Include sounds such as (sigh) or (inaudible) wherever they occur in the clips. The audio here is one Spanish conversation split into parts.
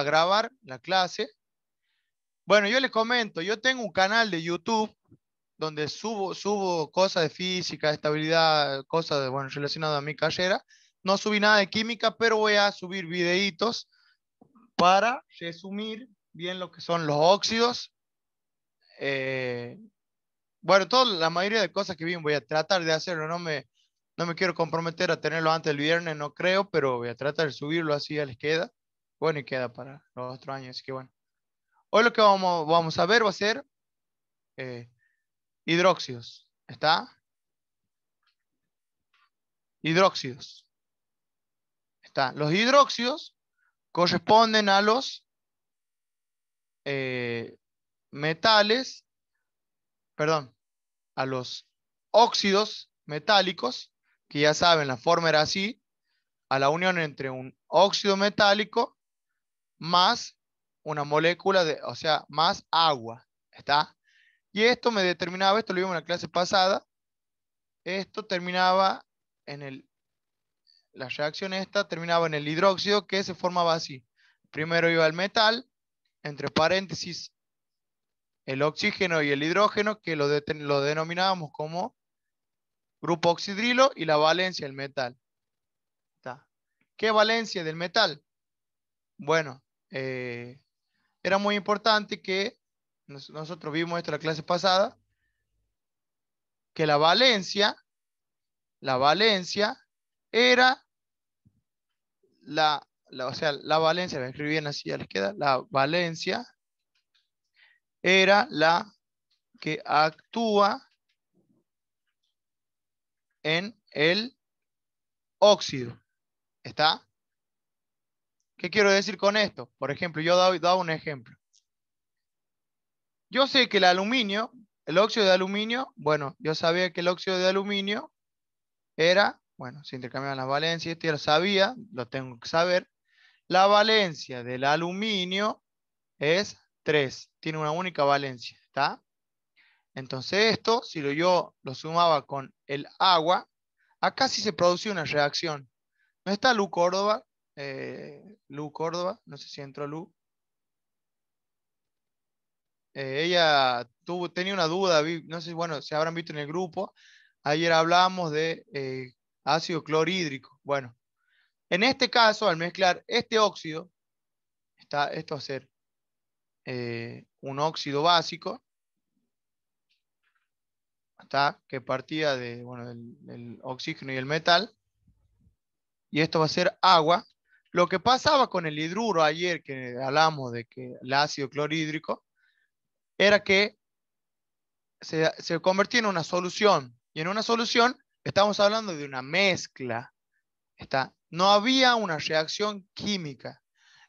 a grabar la clase. Bueno, yo les comento, yo tengo un canal de YouTube donde subo, subo cosas de física, estabilidad, cosas de, bueno, relacionadas a mi carrera. No subí nada de química, pero voy a subir videitos para resumir bien lo que son los óxidos. Eh, bueno, toda la mayoría de cosas que vi voy a tratar de hacerlo. No me, no me quiero comprometer a tenerlo antes del viernes, no creo, pero voy a tratar de subirlo así ya les queda. Bueno, y queda para los otros años, así que bueno. Hoy lo que vamos, vamos a ver va a ser eh, hidróxidos. ¿Está? Hidróxidos. Está. Los hidróxidos corresponden a los eh, metales, perdón, a los óxidos metálicos, que ya saben, la forma era así, a la unión entre un óxido metálico más una molécula de, o sea, más agua, ¿está? Y esto me determinaba, esto lo vimos en la clase pasada, esto terminaba en el, la reacción esta terminaba en el hidróxido que se formaba así. Primero iba el metal, entre paréntesis, el oxígeno y el hidrógeno, que lo, lo denominábamos como grupo oxidrilo y la valencia del metal. ¿Qué valencia del metal? Bueno, eh, era muy importante que, nosotros vimos esto en la clase pasada, que la valencia, la valencia era la, la o sea, la valencia, la escribí bien así, ya les queda, la valencia era la que actúa en el óxido. ¿Está? ¿Qué quiero decir con esto? Por ejemplo, yo he dado un ejemplo. Yo sé que el aluminio, el óxido de aluminio, bueno, yo sabía que el óxido de aluminio era, bueno, si intercambiaban las valencias, esto ya lo sabía, lo tengo que saber. La valencia del aluminio es 3, tiene una única valencia, ¿está? Entonces esto, si lo, yo lo sumaba con el agua, acá sí se producía una reacción. ¿No está Lu Córdoba eh, Lu Córdoba, no sé si entró Lu. Eh, ella tuvo, tenía una duda, no sé, bueno, se habrán visto en el grupo. Ayer hablábamos de eh, ácido clorhídrico. Bueno, en este caso, al mezclar este óxido, está, esto va a ser un óxido básico, que partía de, del oxígeno y el metal, y esto va a ser agua, lo que pasaba con el hidruro ayer que hablamos de que el ácido clorhídrico era que se, se convertía en una solución. Y en una solución estamos hablando de una mezcla. Está, no había una reacción química.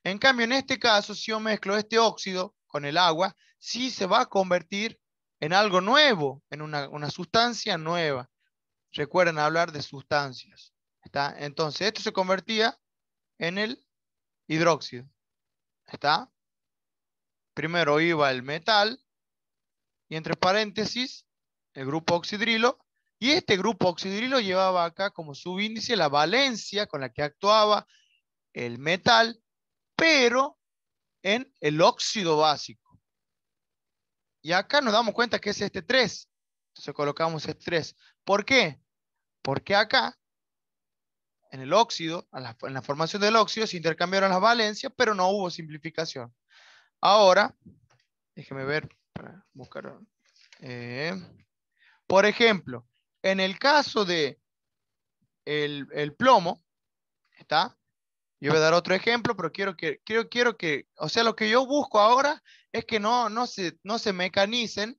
En cambio, en este caso, si yo mezclo este óxido con el agua, sí se va a convertir en algo nuevo, en una, sustancia nueva. Recuerden hablar de sustancias. ¿está? Entonces, esto se convertía en el hidróxido. ¿Está? Primero iba el metal y entre paréntesis el grupo oxidrilo. Y este grupo oxidrilo llevaba acá como subíndice la valencia con la que actuaba el metal, pero en el óxido básico. Y acá nos damos cuenta que es este 3. Entonces colocamos este 3. ¿Por qué? Porque acá en el óxido, en la formación del óxido, se intercambiaron las valencias, pero no hubo simplificación. Ahora, déjeme ver, para buscar. Eh, por ejemplo, en el caso de el, plomo, ¿está? Yo voy a dar otro ejemplo, pero quiero que, quiero, quiero que, o sea, lo que yo busco ahora es que no, no, se, no se mecanicen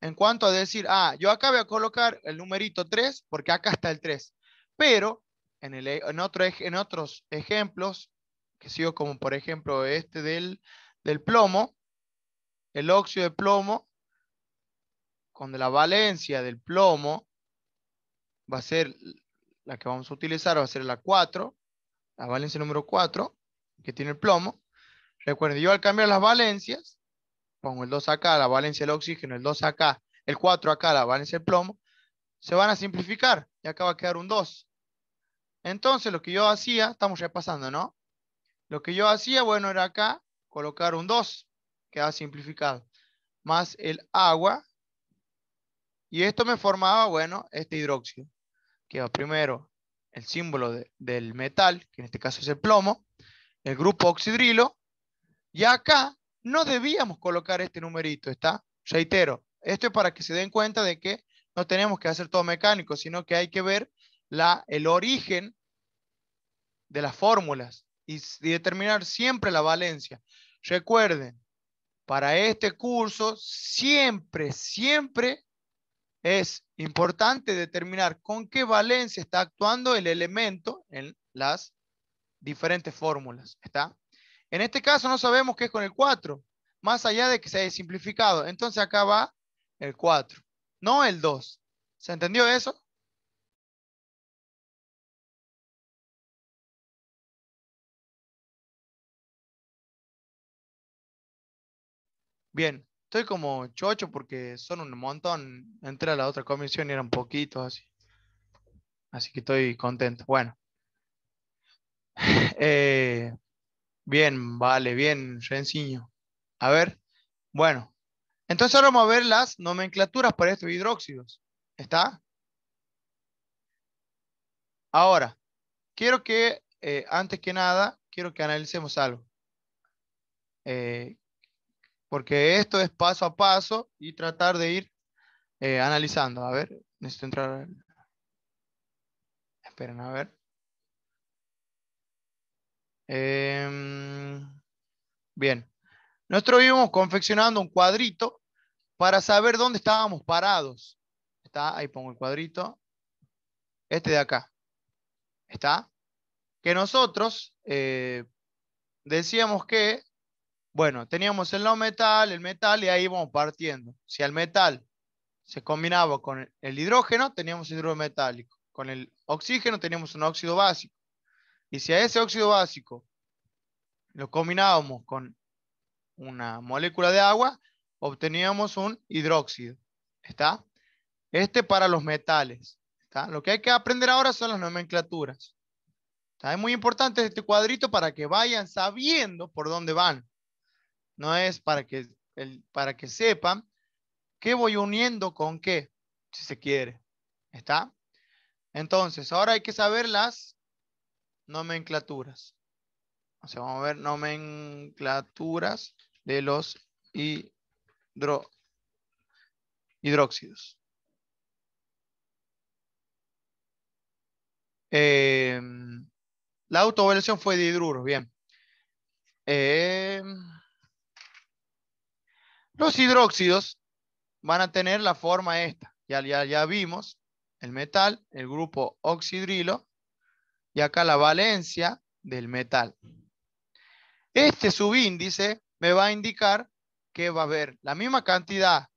en cuanto a decir, ah, yo acá voy a colocar el numerito 3 porque acá está el 3, pero e, en, otro, en otros ejemplos, que sigo como por ejemplo este del, plomo, el óxido de plomo, con la valencia del plomo va a ser la que vamos a utilizar, va a ser la 4, la valencia número 4 que tiene el plomo. Recuerden, yo al cambiar las valencias, pongo el 2 acá, la valencia del oxígeno, el 2 acá, el 4 acá, la valencia del plomo, se van a simplificar y acá va a quedar un 2. Entonces lo que yo hacía, estamos repasando, ¿no? Lo que yo hacía, bueno, era acá colocar un 2, queda simplificado, más el agua. Y esto me formaba, bueno, este hidróxido. que va primero el símbolo del metal, que en este caso es el plomo, el grupo oxidrilo, y acá no debíamos colocar este numerito, ¿está? Reitero, esto es para que se den cuenta de que no tenemos que hacer todo mecánico, sino que hay que ver la, el origen de las fórmulas y, determinar siempre la valencia. Recuerden, para este curso siempre, siempre es importante determinar con qué valencia está actuando el elemento en las diferentes fórmulas. ¿está? En este caso no sabemos qué es con el 4, más allá de que se haya simplificado. Entonces acá va el 4, no el 2. ¿Se entendió eso? Bien, estoy como chocho porque son un montón. Entré a la otra comisión y eran poquitos así. Así que estoy contento. Bueno. (laughs) Eh, bien, vale, bien, Renciño. A ver, bueno. Entonces ahora vamos a ver las nomenclaturas para estos hidróxidos. ¿Está? Ahora, quiero que, eh, antes que nada, quiero que analicemos algo. Eh, porque esto es paso a paso y tratar de ir eh, analizando. A ver, necesito entrar. Esperen, a ver. Em, bien. Nosotros íbamos confeccionando un cuadrito para saber dónde estábamos parados. Está, ahí pongo el cuadrito. Este de acá. ¿Está? Que nosotros eh, decíamos que bueno, teníamos el no metal, el metal y ahí íbamos partiendo. Si al metal se combinaba con el hidrógeno, teníamos hidrógeno metálico. Con el oxígeno teníamos un óxido básico. Y si a ese óxido básico lo combinábamos con una molécula de agua, obteníamos un hidróxido. ¿Está? Este para los metales. ¿está? Lo que hay que aprender ahora son las nomenclaturas. Es muy importante este cuadrito para que vayan sabiendo por dónde van. No es para que, el, para que sepan qué voy uniendo con qué, si se quiere. ¿Está? Entonces, ahora hay que saber las nomenclaturas. O sea, vamos a ver nomenclaturas de los hidróxidos. Em, la autoevaluación fue de hidruro bien. Eh, los hidróxidos van a tener la forma esta. Ya, ya, vimos el metal, el grupo oxidrilo, y acá la valencia del metal. Este subíndice me va a indicar que va a haber la misma cantidad.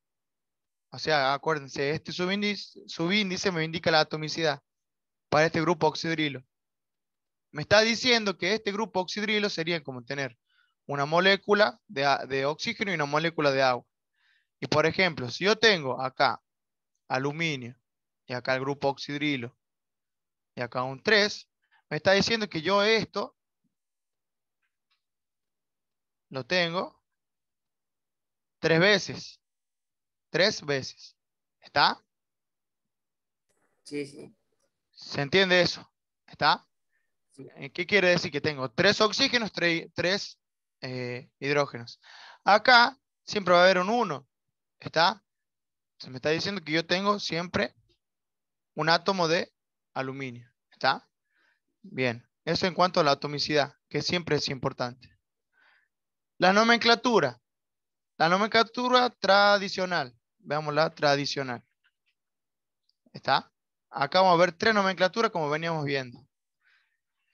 O sea, acuérdense, este subíndice me indica la atomicidad para este grupo oxidrilo. Me está diciendo que este grupo oxidrilo sería como tener una molécula de, oxígeno y una molécula de agua. Y por ejemplo, si yo tengo acá aluminio y acá el grupo oxidrilo y acá un 3, me está diciendo que yo esto lo tengo tres veces. Tres veces. ¿Está? Sí, sí. ¿Se entiende eso? ¿Está? ¿Qué quiere decir? Que tengo tres oxígenos, tres tres eh, hidrógenos. Acá siempre va a haber un 1. ¿Está? Se me está diciendo que yo tengo siempre un átomo de aluminio. ¿Está? Bien. Eso en cuanto a la atomicidad, que siempre es importante. La nomenclatura. La nomenclatura tradicional. veamos la tradicional. ¿Está? Acá vamos a ver tres nomenclaturas como veníamos viendo.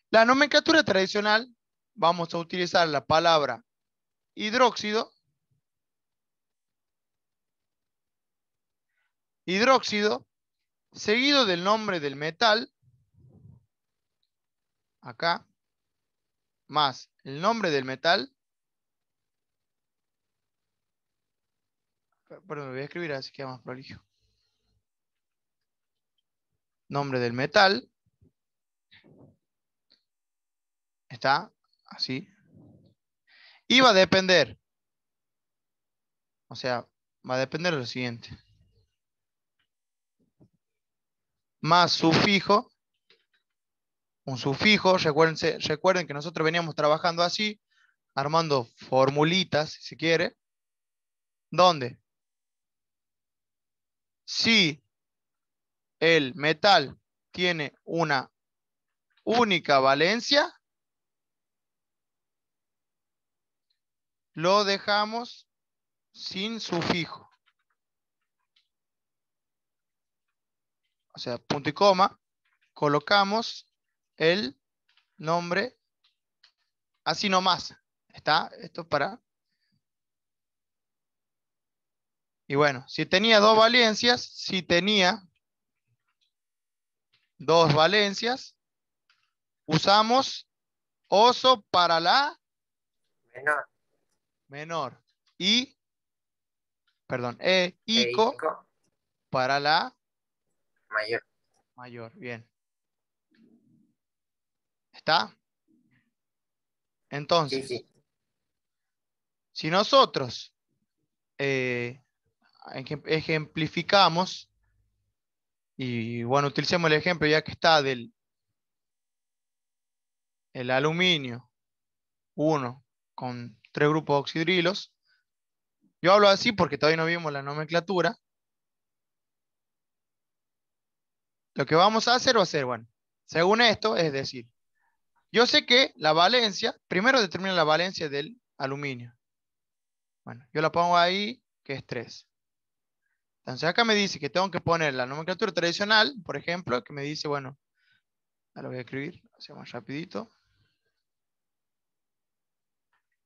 La nomenclatura tradicional vamos a utilizar la palabra hidróxido. Hidróxido, seguido del nombre del metal, acá, más el nombre del metal. Perdón, Me voy a escribir así que más prolijo. Nombre del metal. Está así. Y va a depender. O sea, va a depender de lo siguiente. Más sufijo. Un sufijo, recuerden que nosotros veníamos trabajando así, armando formulitas, si quiere. ¿Dónde? Si el metal tiene una única valencia, lo dejamos sin sufijo. O sea, punto y coma, colocamos el nombre así nomás. ¿Está? Esto para... Y bueno, si tenía dos valencias, si tenía dos valencias, usamos oso para la... Menor menor y, perdón, E, e ICO, para la mayor. Mayor, bien. ¿Está? Entonces, si nosotros eh, ejemplificamos, y bueno, utilicemos el ejemplo ya que está del el aluminio 1 con tres grupos de oxidrilos. Yo hablo así porque todavía no vimos la nomenclatura. Lo que vamos a hacer o hacer, bueno, según esto, es decir, yo sé que la valencia, primero determina la valencia del aluminio. Bueno, yo la pongo ahí, que es 3. Entonces acá me dice que tengo que poner la nomenclatura tradicional, por ejemplo, que me dice, bueno, Lo voy a escribir, hacemos rapidito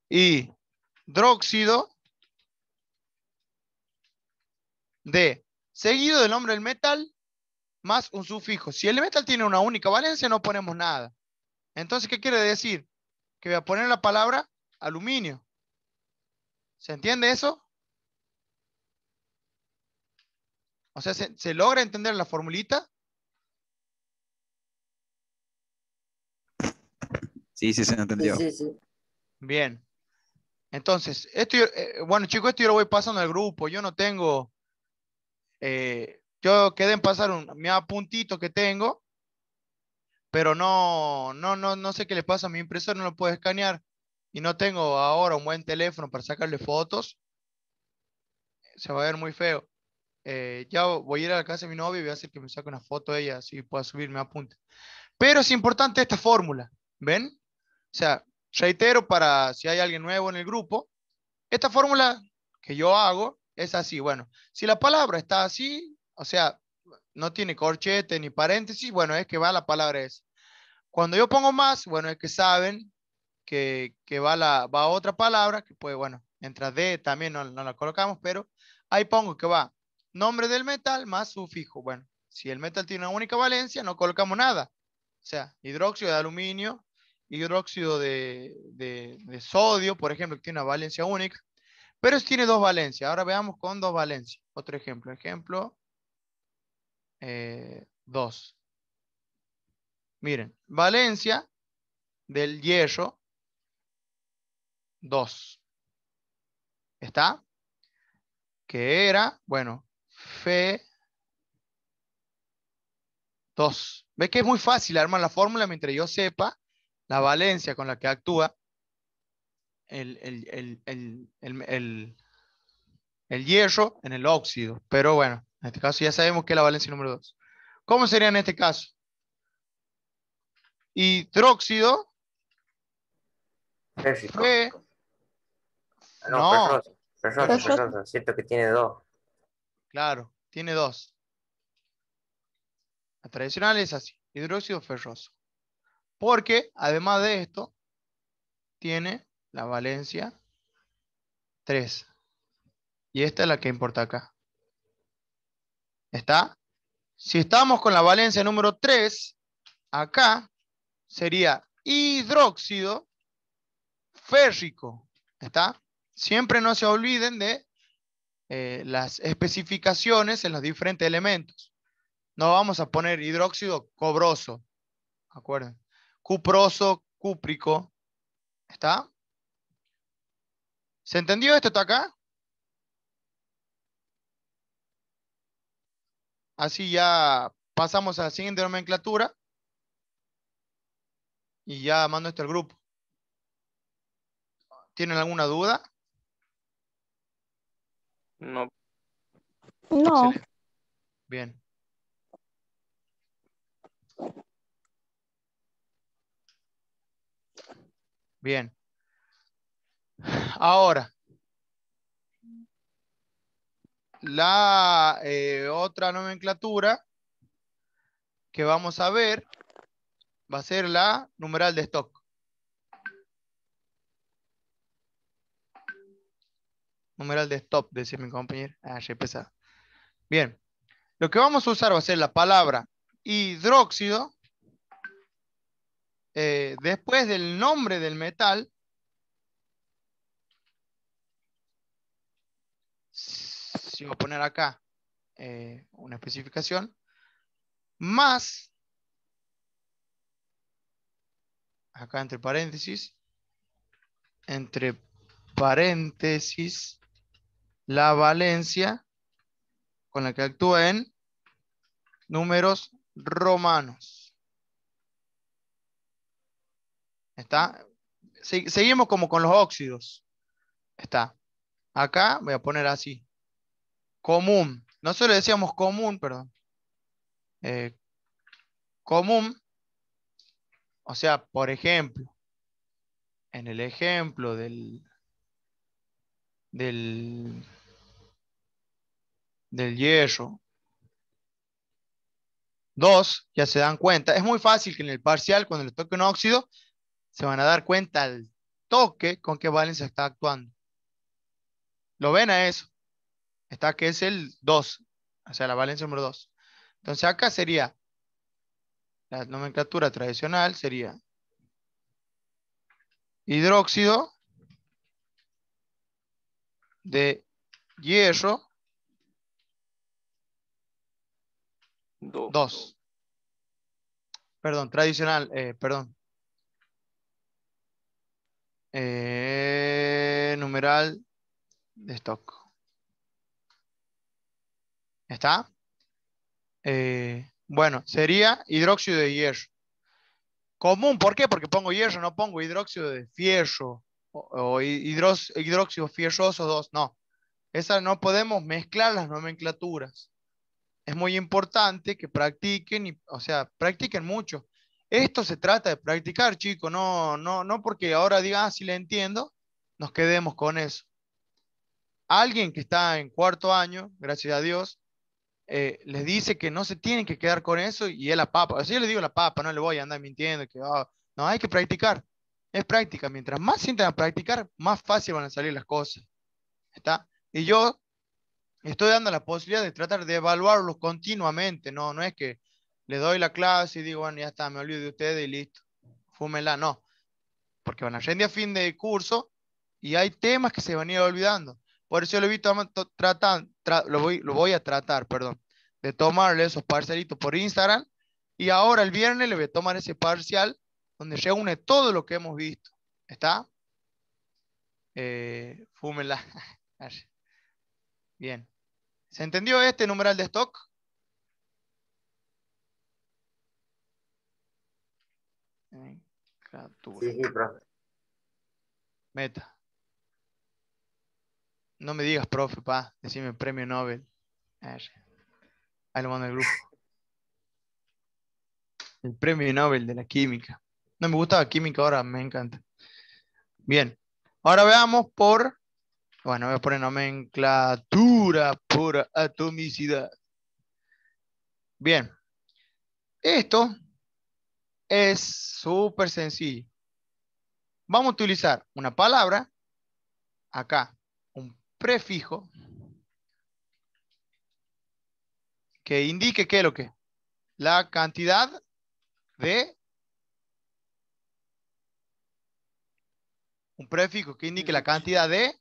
y hidróxido de seguido del nombre del metal más un sufijo. Si el metal tiene una única valencia, no ponemos nada. Entonces, ¿qué quiere decir? Que voy a poner la palabra aluminio. ¿Se entiende eso? O sea, ¿se, logra entender la formulita? Sí, sí, se entendió. Bien. Entonces, eh, bueno chicos, esto yo lo voy pasando al grupo. Yo no tengo, eh, yo quedé en pasar un, mi apuntito que tengo, pero no, no, no, no sé qué le pasa a mi impresora, no lo puedo escanear y no tengo ahora un buen teléfono para sacarle fotos. Se va a ver muy feo. Eh, ya voy a ir a la casa de mi novia y voy a hacer que me saque una foto de ella, así pueda subir mi apunte. Pero es importante esta fórmula, ¿ven? O sea, Reitero para si hay alguien nuevo en el grupo, esta fórmula que yo hago es así. Bueno, si la palabra está así, o sea, no tiene corchete ni paréntesis, bueno, es que va la palabra esa. Cuando yo pongo más, bueno, es que saben que, que va, la, otra palabra, que puede bueno, entra D también no, no la colocamos, pero ahí pongo que va nombre del metal más sufijo. Bueno, si el metal tiene una única valencia, no colocamos nada. O sea, hidróxido de aluminio, hidróxido de, sodio, por ejemplo, que tiene una valencia única, pero tiene dos valencias. Ahora veamos con dos valencias. Otro ejemplo, ejemplo 2. Eh, Miren, valencia del hierro 2. ¿Está? Que era, bueno, Fe 2. ¿Ve que es muy fácil armar la fórmula mientras yo sepa la valencia con la que actúa el, hierro en el óxido. Pero bueno, en este caso ya sabemos que es la valencia número 2. ¿Cómo sería en este caso? Hidróxido. ¿Qué? Ah, no, Ferroso, ferroso, Cierto que tiene dos. Claro, tiene dos. La tradicional es así, hidróxido ferroso. Porque además de esto, tiene la valencia 3. Y esta es la que importa acá. ¿Está? Si estamos con la valencia número 3, acá sería hidróxido férrico. ¿Está? Siempre no se olviden de eh, las especificaciones en los diferentes elementos. No vamos a poner hidróxido cobroso. Acuerden cuproso, cúprico. ¿Está? ¿Se entendió esto ¿está acá? Así ya pasamos a la siguiente nomenclatura. Y ya mando esto al grupo. ¿Tienen alguna duda? No. No. Bien. Bien. Ahora, la eh, otra nomenclatura que vamos a ver va a ser la numeral de stock. Numeral de stock, decía mi compañero. Ah, ya pesado. Bien. Lo que vamos a usar va a ser la palabra hidróxido eh, después del nombre del metal, si voy a poner acá eh, una especificación, más, acá entre paréntesis, entre paréntesis, la valencia con la que actúa en números romanos. Está. seguimos como con los óxidos. Está. Acá voy a poner así. Común. No solo decíamos común, perdón. Eh, común. O sea, por ejemplo, en el ejemplo del, del, del hierro Dos. ya se dan cuenta, es muy fácil que en el parcial, cuando le toque un óxido, se van a dar cuenta al toque con qué Valencia está actuando. Lo ven a eso. Está que es el 2, o sea, la Valencia número 2. Entonces acá sería, la nomenclatura tradicional sería hidróxido de hierro 2. Perdón, tradicional, eh, perdón, eh, numeral de stock. ¿Está? Eh, bueno, sería hidróxido de hierro. Común, ¿por qué? Porque pongo hierro, no pongo hidróxido de fierro o, hidróxido fierroso 2, no. Esa no podemos mezclar las nomenclaturas. Es muy importante que practiquen, o sea, practiquen mucho. Esto se trata de practicar, chico, no, no, no porque ahora diga, ah, si le entiendo, nos quedemos con eso. Alguien que está en cuarto año, gracias a Dios, eh, les dice que no se tienen que quedar con eso y es la papa. Así yo le digo la papa, no le voy a andar mintiendo, que ah, no, hay que practicar. Es práctica. Mientras más sientan a practicar, más fácil van a salir las cosas. ¿Está? Y yo estoy dando la posibilidad de tratar de evaluarlos continuamente. No, no es que le doy la clase y digo, bueno, ya está, me olvido de ustedes y listo. Fúmela, no. Porque van a rendir a fin de curso y hay temas que se van a ir olvidando. Por eso lo, he voy, voy a tratar, perdón, de tomarle esos parcelitos por Instagram. Y ahora el viernes le voy a tomar ese parcial donde se une todo lo que hemos visto. ¿Está? Eh, (laughs) Bien. ¿Se entendió este numeral de stock? Sí, profe. Meta. No me digas, profe, pa. Decime premio Nobel. Ahí lo mando grupo. El premio Nobel de la química. No me gustaba química ahora, me encanta. Bien. Ahora veamos por. Bueno, voy a poner nomenclatura por atomicidad. Bien. Esto es súper sencillo. Vamos a utilizar una palabra, acá un prefijo, que indique qué es lo que la cantidad de un prefijo que indique la cantidad de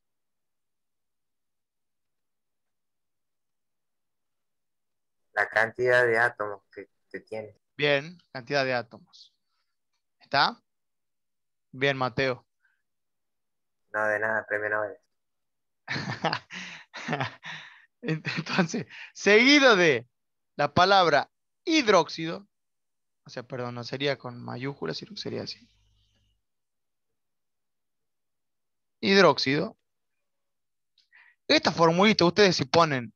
la cantidad de átomos que, que tiene Bien, cantidad de átomos. ¿Está? Bien, Mateo. No, de nada, premio Nobel. (laughs) Entonces, seguido de la palabra hidróxido, o sea, perdón, no sería con mayúsculas, sino sería así. Hidróxido. Esta formulita ustedes si ponen,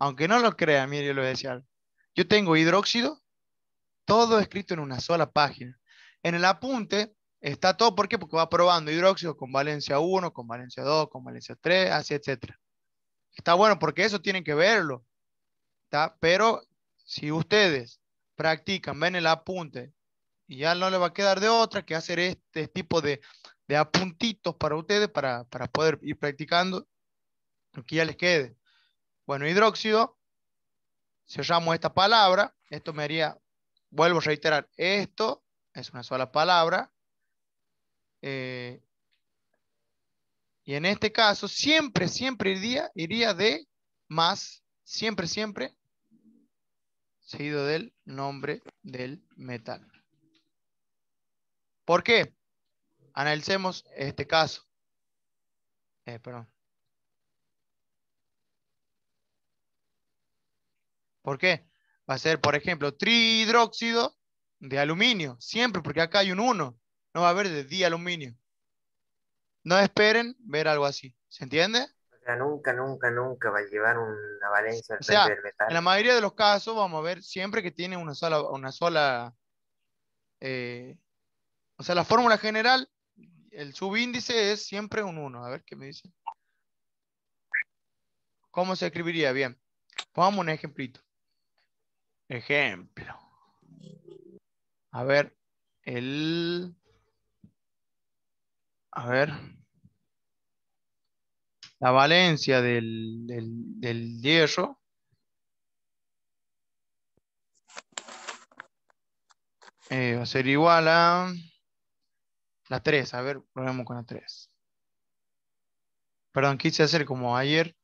aunque no lo crean, mire, yo lo voy a decir. Yo tengo hidróxido todo escrito en una sola página. En el apunte está todo, ¿por qué? Porque va probando hidróxido con valencia 1, con valencia 2, con valencia 3, así, etc. Está bueno porque eso tienen que verlo. ¿Está? Pero si ustedes practican, ven el apunte y ya no le va a quedar de otra que hacer este tipo de, apuntitos para ustedes para, poder ir practicando lo que ya les quede. Bueno, hidróxido, cerramos esta palabra, esto me haría vuelvo a reiterar, esto es una sola palabra. Eh, y en este caso, siempre, siempre iría, iría de más, siempre, siempre, seguido del nombre del metal. ¿Por qué? Analicemos este caso. Eh, perdón. ¿Por qué? va a ser, por ejemplo, trihidróxido de aluminio, siempre, porque acá hay un 1, no va a haber de aluminio. No esperen ver algo así, ¿se entiende? nunca, nunca, nunca va a llevar una valencia En la mayoría de los casos vamos a ver siempre que tiene una sola, una sola, eh, o sea, la fórmula general, el subíndice es siempre un 1. A ver qué me dice. ¿Cómo se escribiría? Bien, pongamos un ejemplito. Ejemplo. A ver, el... A ver. La valencia del, del, del hierro. Eh, va a ser igual a la 3. A ver, probemos con la 3. Perdón, quise hacer como ayer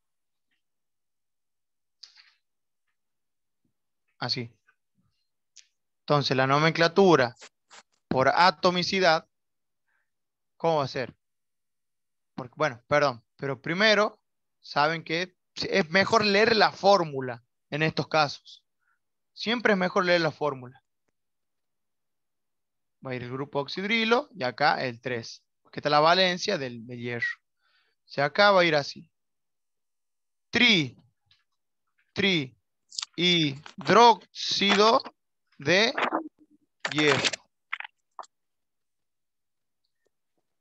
Así. Entonces, la nomenclatura por atomicidad, ¿cómo va a ser? Porque, bueno, perdón, pero primero saben que es mejor leer la fórmula en estos casos. Siempre es mejor leer la fórmula. Va a ir el grupo oxidrilo y acá el 3, que está la valencia del, del hierro. O acá va a ir así. Tri, tri, y hidróxido de hierro.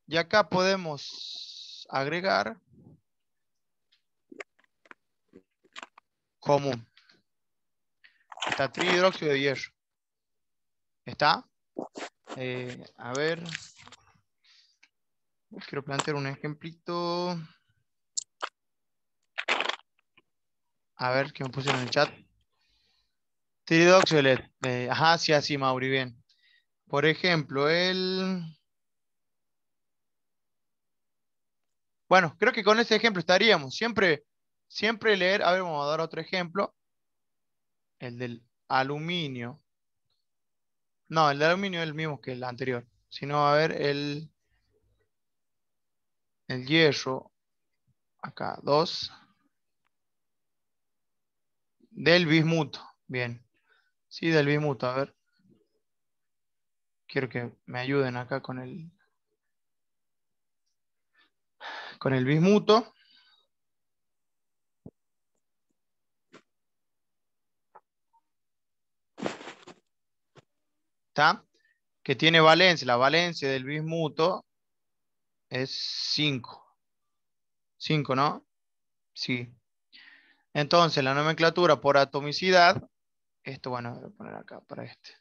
Y acá podemos agregar común. Está trihidróxido de hierro. ¿Está? Eh, a ver. Quiero plantear un ejemplito. A ver, ¿qué me pusieron en el chat? Tridoxolet. Eh, ajá, sí, así, Mauri, bien. Por ejemplo, el... Bueno, creo que con ese ejemplo estaríamos. Siempre, siempre leer... A ver, vamos a dar otro ejemplo. El del aluminio. No, el del aluminio es el mismo que el anterior. Sino, a ver, el, el hierro. Acá, dos. Del bismuto. Bien. Sí, del bismuto. A ver. Quiero que me ayuden acá con el... Con el bismuto. ¿Está? Que tiene valencia. La valencia del bismuto es 5. 5, ¿no? Sí. Entonces, la nomenclatura por atomicidad, esto, bueno, a poner acá para este.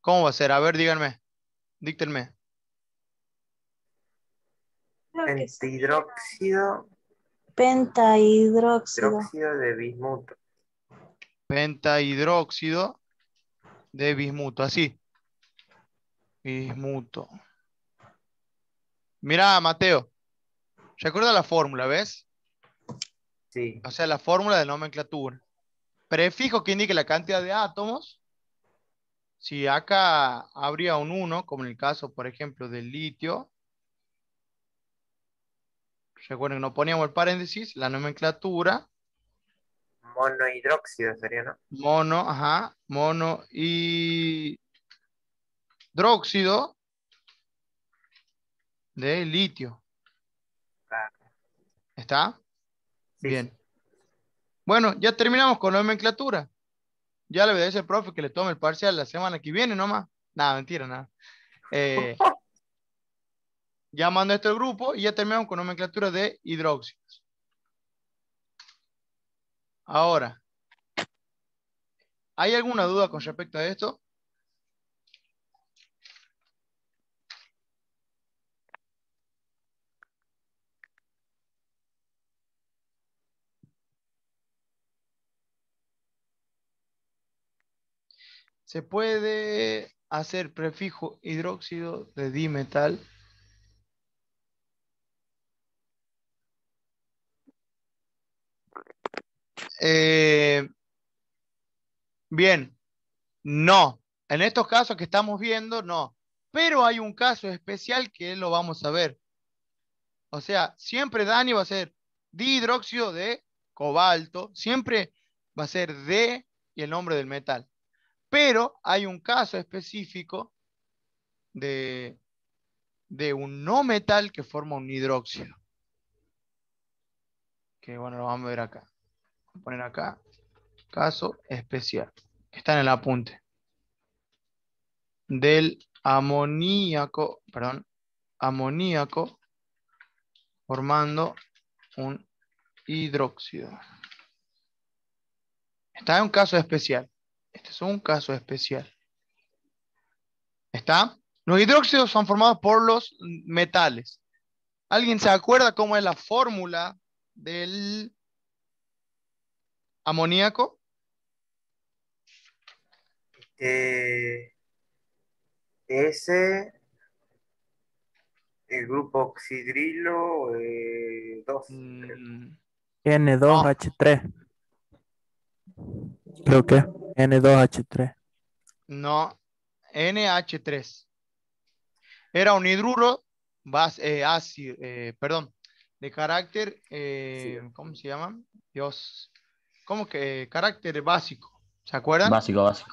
¿Cómo va a ser? A ver, díganme, díctenme. Pentahidróxido. Pentahidróxido. de bismuto. Pentahidróxido de bismuto, así. Bismuto. Mira, Mateo. Recuerda la fórmula, ¿ves? O sea, la fórmula de nomenclatura. Prefijo que indique la cantidad de átomos. Si acá habría un 1, como en el caso, por ejemplo, del litio, recuerden que no poníamos el paréntesis, la nomenclatura. Monohidróxido sería, ¿no? Mono, ajá, mono de litio. ¿Está? Bien. Bueno, ya terminamos con la nomenclatura. Ya le voy a decir al profe que le tome el parcial la semana que viene nomás. Nada, mentira, nada. llamando eh, (laughs) ya mando esto grupo y ya terminamos con nomenclatura de hidróxidos. Ahora, ¿hay alguna duda con respecto a esto? se puede hacer prefijo hidróxido de dimetal. metal eh, bien, no. En estos casos que estamos viendo, no. Pero hay un caso especial que lo vamos a ver. O sea, siempre Dani va a ser dihidróxido de cobalto. Siempre va a ser D y el nombre del metal. Pero hay un caso específico de, un no metal que forma un hidróxido. Que bueno, lo vamos a ver acá. Voy a poner acá, caso especial. Está en el apunte. Del amoníaco, perdón, amoníaco formando un hidróxido. Está en un caso especial. Este es un caso especial. ¿Está? Los hidróxidos son formados por los metales. ¿Alguien se acuerda cómo es la fórmula del amoníaco? ese, el grupo oxidrilo 2. Eh, mm. N2H3. Creo que N2H3. No, NH3. Era un hidruro base, eh, ácido, eh, perdón, de carácter, eh, ¿cómo se llama? Dios, ¿cómo que? Carácter básico, ¿se acuerdan? Básico, básico.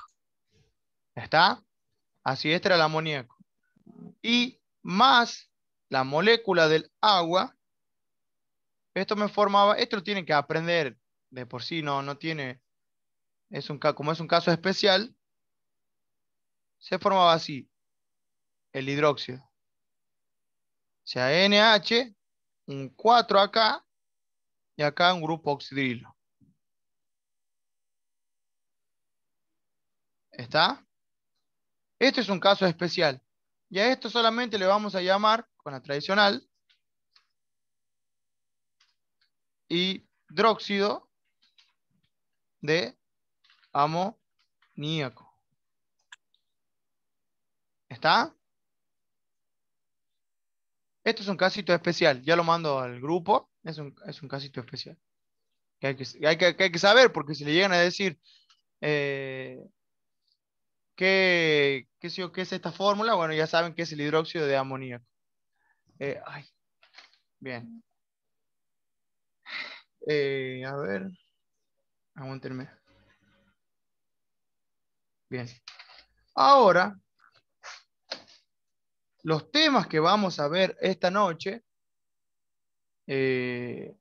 ¿Está? Así este era el amoníaco. Y más la molécula del agua, esto me formaba, esto lo tienen que aprender de por sí, no, no tiene como es un caso especial, se formaba así, el hidróxido. O sea, NH, un 4 acá, y acá un grupo oxidrilo. ¿Está? Este es un caso especial. Y a esto solamente le vamos a llamar, con la tradicional, hidróxido de amoníaco. ¿Está? Esto es un casito especial. Ya lo mando al grupo. Es un, es casito especial. Que hay que, saber, porque si le llegan a decir eh, ¿qué, qué es esta fórmula, bueno, ya saben que es el hidróxido de amoníaco. Eh, bien. Eh, a ver, aguantenme. Bien. Ahora, los temas que vamos a ver esta noche, eh,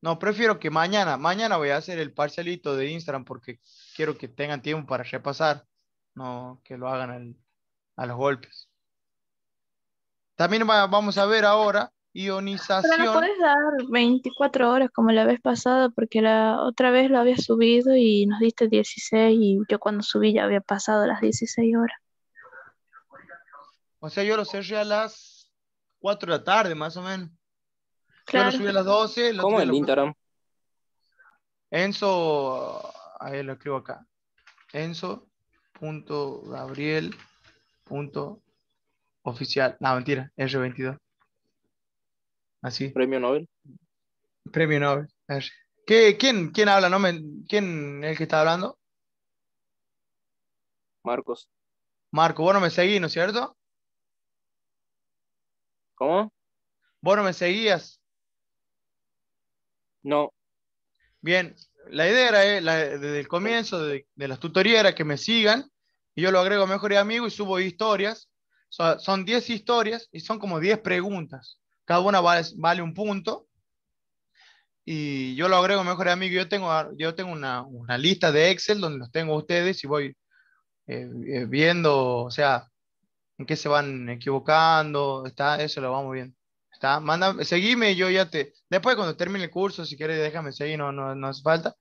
no, prefiero que mañana, mañana voy a hacer el parcelito de Instagram porque quiero que tengan tiempo para repasar, no que lo hagan a los golpes. También vamos a ver ahora Ionización. Pero no puedes dar 24 horas como la vez pasada, porque la otra vez lo había subido y nos diste 16 y yo cuando subí ya había pasado las 16 horas. O sea, yo lo cerré a las 4 de la tarde, más o menos. Claro. Yo lo subí a las 12. Lo ¿Cómo en Instagram? Enzo, ahí lo escribo acá. Enzo.gabriel.oficial. No, mentira, R22. Así. Ah, Premio Nobel. Premio Nobel. Ah, ¿Qué, quién, ¿Quién habla? No ¿Quién es el que está hablando? Marcos. Marco, vos no me seguís, ¿no es cierto? ¿Cómo? ¿Vos no me seguías? No. Bien, la idea era, eh, desde el comienzo de, las tutorías, era que me sigan y yo lo agrego a Mejor y Amigo y subo historias. son 10 historias y son como 10 preguntas. Cada una vale, un punto. Y yo lo agrego mejor amigo. Yo tengo, yo tengo una, lista de Excel donde los tengo ustedes y voy eh, eh, viendo, o sea, en qué se van equivocando. Está, eso lo vamos viendo. Está, seguime, yo ya te. Después, cuando termine el curso, si quieres, déjame seguir, no, no, hace falta.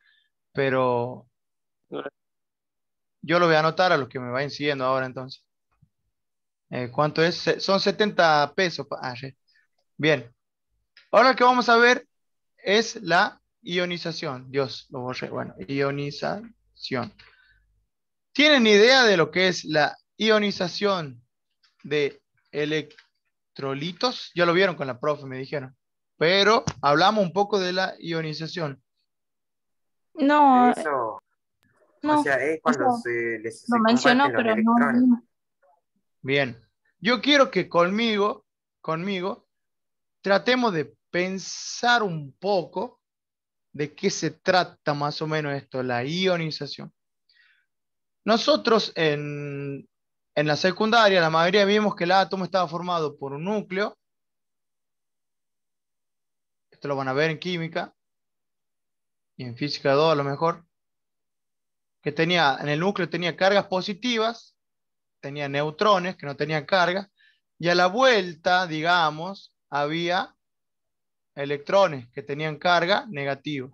Pero yo lo voy a anotar a los que me vayan siguiendo ahora entonces. Eh, ¿Cuánto es? son 70 pesos. Ah, sí. Bien. Ahora lo que vamos a ver es la ionización. Dios, lo borré. Bueno, ionización. ¿Tienen idea de lo que es la ionización de electrolitos? Ya lo vieron con la profe, me dijeron. Pero hablamos un poco de la ionización. No. No, mencionó, pero no. Bien. Yo quiero que conmigo, conmigo, tratemos de pensar un poco de qué se trata más o menos esto, la ionización. Nosotros en, la secundaria, la mayoría vimos que el átomo estaba formado por un núcleo, esto lo van a ver en química y en física 2 a lo mejor, que tenía, en el núcleo tenía cargas positivas, tenía neutrones que no tenían carga, y a la vuelta, digamos, había electrones que tenían carga negativa.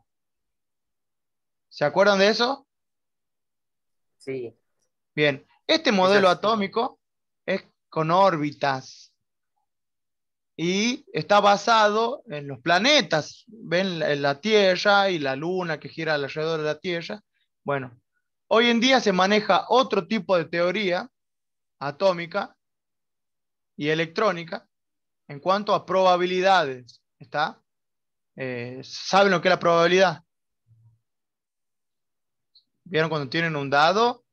¿Se acuerdan de eso? Sí. Bien, este modelo atómico es con órbitas y está basado en los planetas. Ven la Tierra y la Luna que gira alrededor de la Tierra. Bueno, hoy en día se maneja otro tipo de teoría atómica y electrónica en cuanto a probabilidades. ¿Está? Eh, ¿Saben lo que es la probabilidad? ¿Vieron cuando tienen un dado?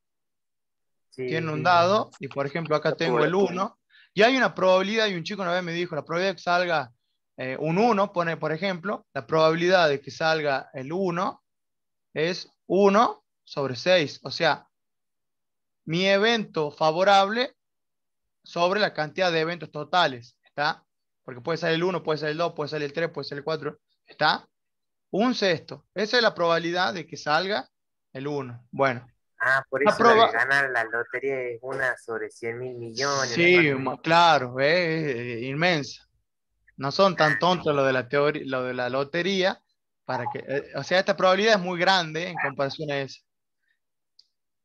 tienen un dado y por ejemplo acá tengo el 1 y hay una probabilidad y un chico una vez me dijo la probabilidad de que salga eh, un 1, pone por ejemplo, la probabilidad de que salga el 1 es 1 sobre 6, o sea, mi evento favorable sobre la cantidad de eventos totales, ¿está? porque puede ser el 1, puede ser el 2, puede ser el 3, puede ser el 4, está un sexto. Esa es la probabilidad de que salga el 1. Bueno. Ah, por eso la ganar la lotería es una sobre 100 mil millones. Sí, claro, es, inmensa. No son tan ah. tontos lo de la, teoría, lo de la lotería. Para que, eh, o sea, esta probabilidad es muy grande en comparación a esa.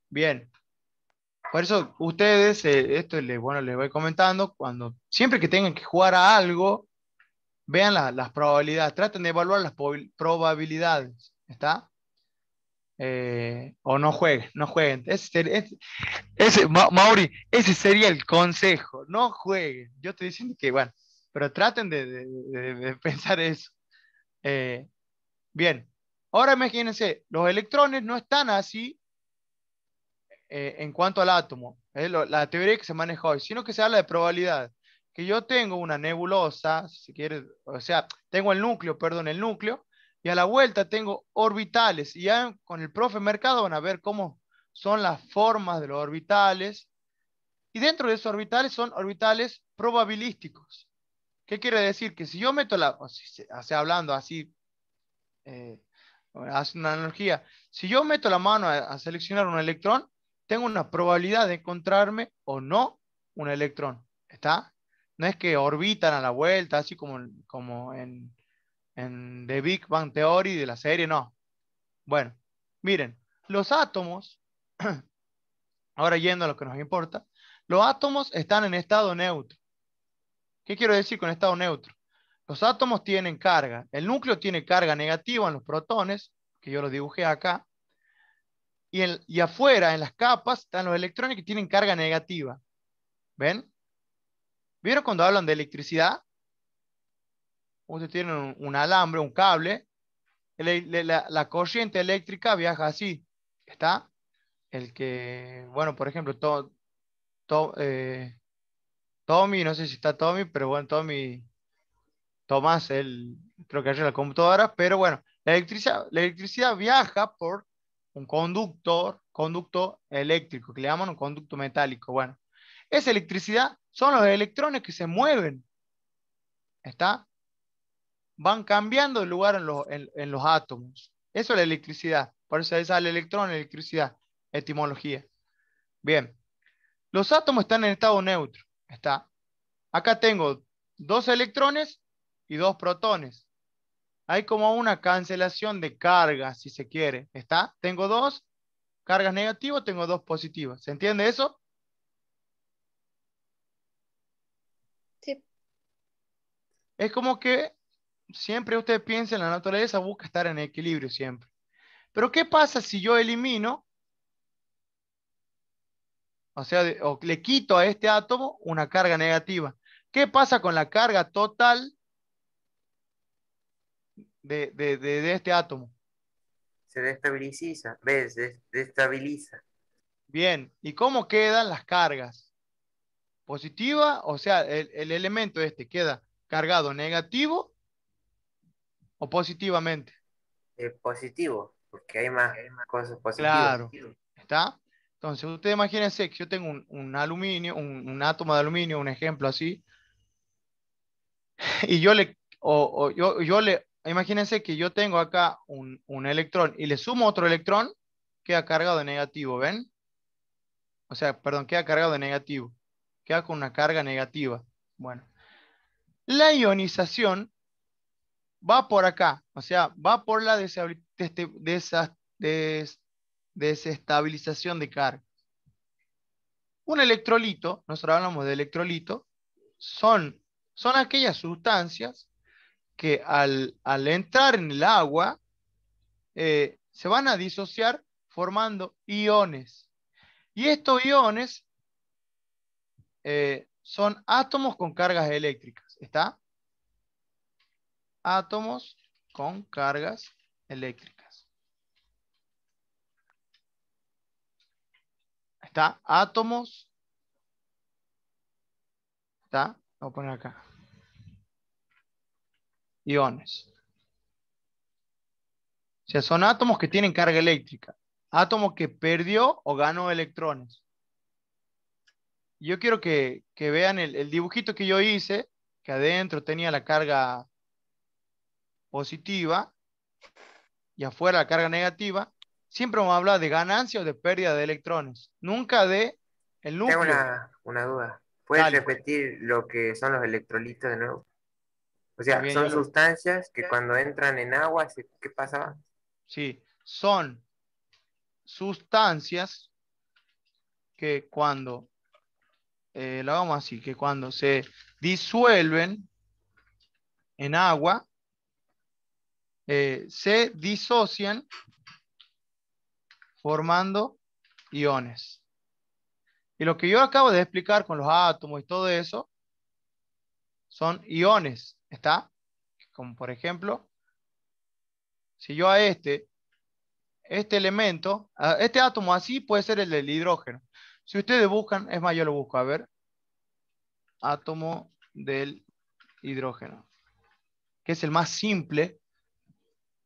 Bien. Por eso ustedes, eh, esto les, bueno, les voy comentando, cuando siempre que tengan que jugar a algo, vean las probabilidades, traten de evaluar las probabilidades, ¿está? Eh, o no jueguen, no jueguen. Ese, Mauri, ese sería el consejo, no jueguen. Yo estoy diciendo que, bueno, pero traten de, (laughs) pensar eso. Eh, bien, ahora imagínense, los electrones no están así eh, en cuanto al átomo, la teoría que se maneja hoy, sino que se habla de probabilidad. Que yo tengo una nebulosa, si quieres, o sea, tengo el núcleo, perdón, el núcleo, y a la vuelta tengo orbitales. Y ya con el profe Mercado van a ver cómo son las formas de los orbitales. Y dentro de esos orbitales son orbitales probabilísticos. ¿Qué quiere decir? Que si yo meto la, o hablando así, eh, hace una analogía, si yo meto la mano a, seleccionar un electrón, tengo una probabilidad de encontrarme o no un electrón. ¿Está? No es que orbitan a la vuelta, así como, como en, en The Big Bang Theory de la serie, no. Bueno, miren, los átomos, (clears throat) ahora yendo a lo que nos importa, los átomos están en estado neutro. ¿Qué quiero decir con estado neutro? Los átomos tienen carga. El núcleo tiene carga negativa en los protones, que yo lo dibujé acá y, afuera, en las capas, están los electrones que tienen carga negativa. ¿Ven? ¿Vieron cuando hablan de electricidad? Ustedes tienen un, alambre, un cable. la, corriente eléctrica viaja así. ¿Está? El que, bueno, por ejemplo, eh, Tommy, no sé si está Tommy, pero bueno, Tommy, Tomás, él creo que hace la computadora, pero bueno, la electricidad, la electricidad viaja por un conductor, conducto eléctrico, que le llaman un conducto metálico. Bueno, esa electricidad son los electrones que se mueven. ¿Está? Van cambiando de lugar en los, átomos. Eso es la electricidad. Por eso es el electrón, electricidad, etimología. Bien. Los átomos están en estado neutro. Está. Acá tengo dos electrones y dos protones hay como una cancelación de carga, si se quiere. ¿Está? Tengo dos cargas negativas, tengo dos positivas. ¿Se entiende eso? Sí. Es como que siempre usted piensa en la naturaleza, busca estar en equilibrio siempre. Pero ¿qué pasa si yo elimino? O sea, le quito a este átomo una carga negativa. ¿Qué pasa con la carga total de, este átomo? Se destabiliza, ¿ves? Destabiliza. Bien, ¿y cómo quedan las cargas? Positiva, o sea, el, el elemento este queda cargado negativo o positivamente. Eh, positivo, porque hay más, cosas positivas. Claro, ¿está? Entonces, ustedes imagínense que yo tengo un, aluminio, un, átomo de aluminio, un ejemplo así, y yo le, o, yo le imagínense que yo tengo acá un, electrón y le sumo otro electrón, queda cargado de negativo, ¿ven? O sea, perdón, queda cargado de negativo. Queda con una carga negativa. Bueno. La ionización va por acá, o sea, va por la desestabilización de carga. Un electrolito, nosotros hablamos de electrolito, son, son aquellas sustancias que al, entrar en el agua eh, se van a disociar formando iones. Y estos iones eh, son átomos con cargas eléctricas. ¿Está? Átomos con cargas eléctricas. ¿Está? Átomos. ¿Está? Vamos a poner acá iones. O sea, son átomos que tienen carga eléctrica. Átomos que perdió o ganó electrones. Yo quiero que, vean el, dibujito que yo hice, que adentro tenía la carga positiva y afuera la carga negativa, siempre vamos a hablar de ganancia o de pérdida de electrones, nunca de el una, duda. ¿Puedes pues. repetir lo que son los electrolitos de nuevo? O sea, son sustancias que cuando entran en agua, ¿qué pasa? Sí, son sustancias que cuando, eh, la vamos así, que cuando se disuelven en agua, eh, se disocian formando iones. Y lo que yo acabo de explicar con los átomos y todo eso son iones. ¿Está? Como por ejemplo, si yo a este, este elemento, este átomo así puede ser el del hidrógeno. Si ustedes buscan, es más, yo lo busco, a ver, átomo del hidrógeno, que es el más simple,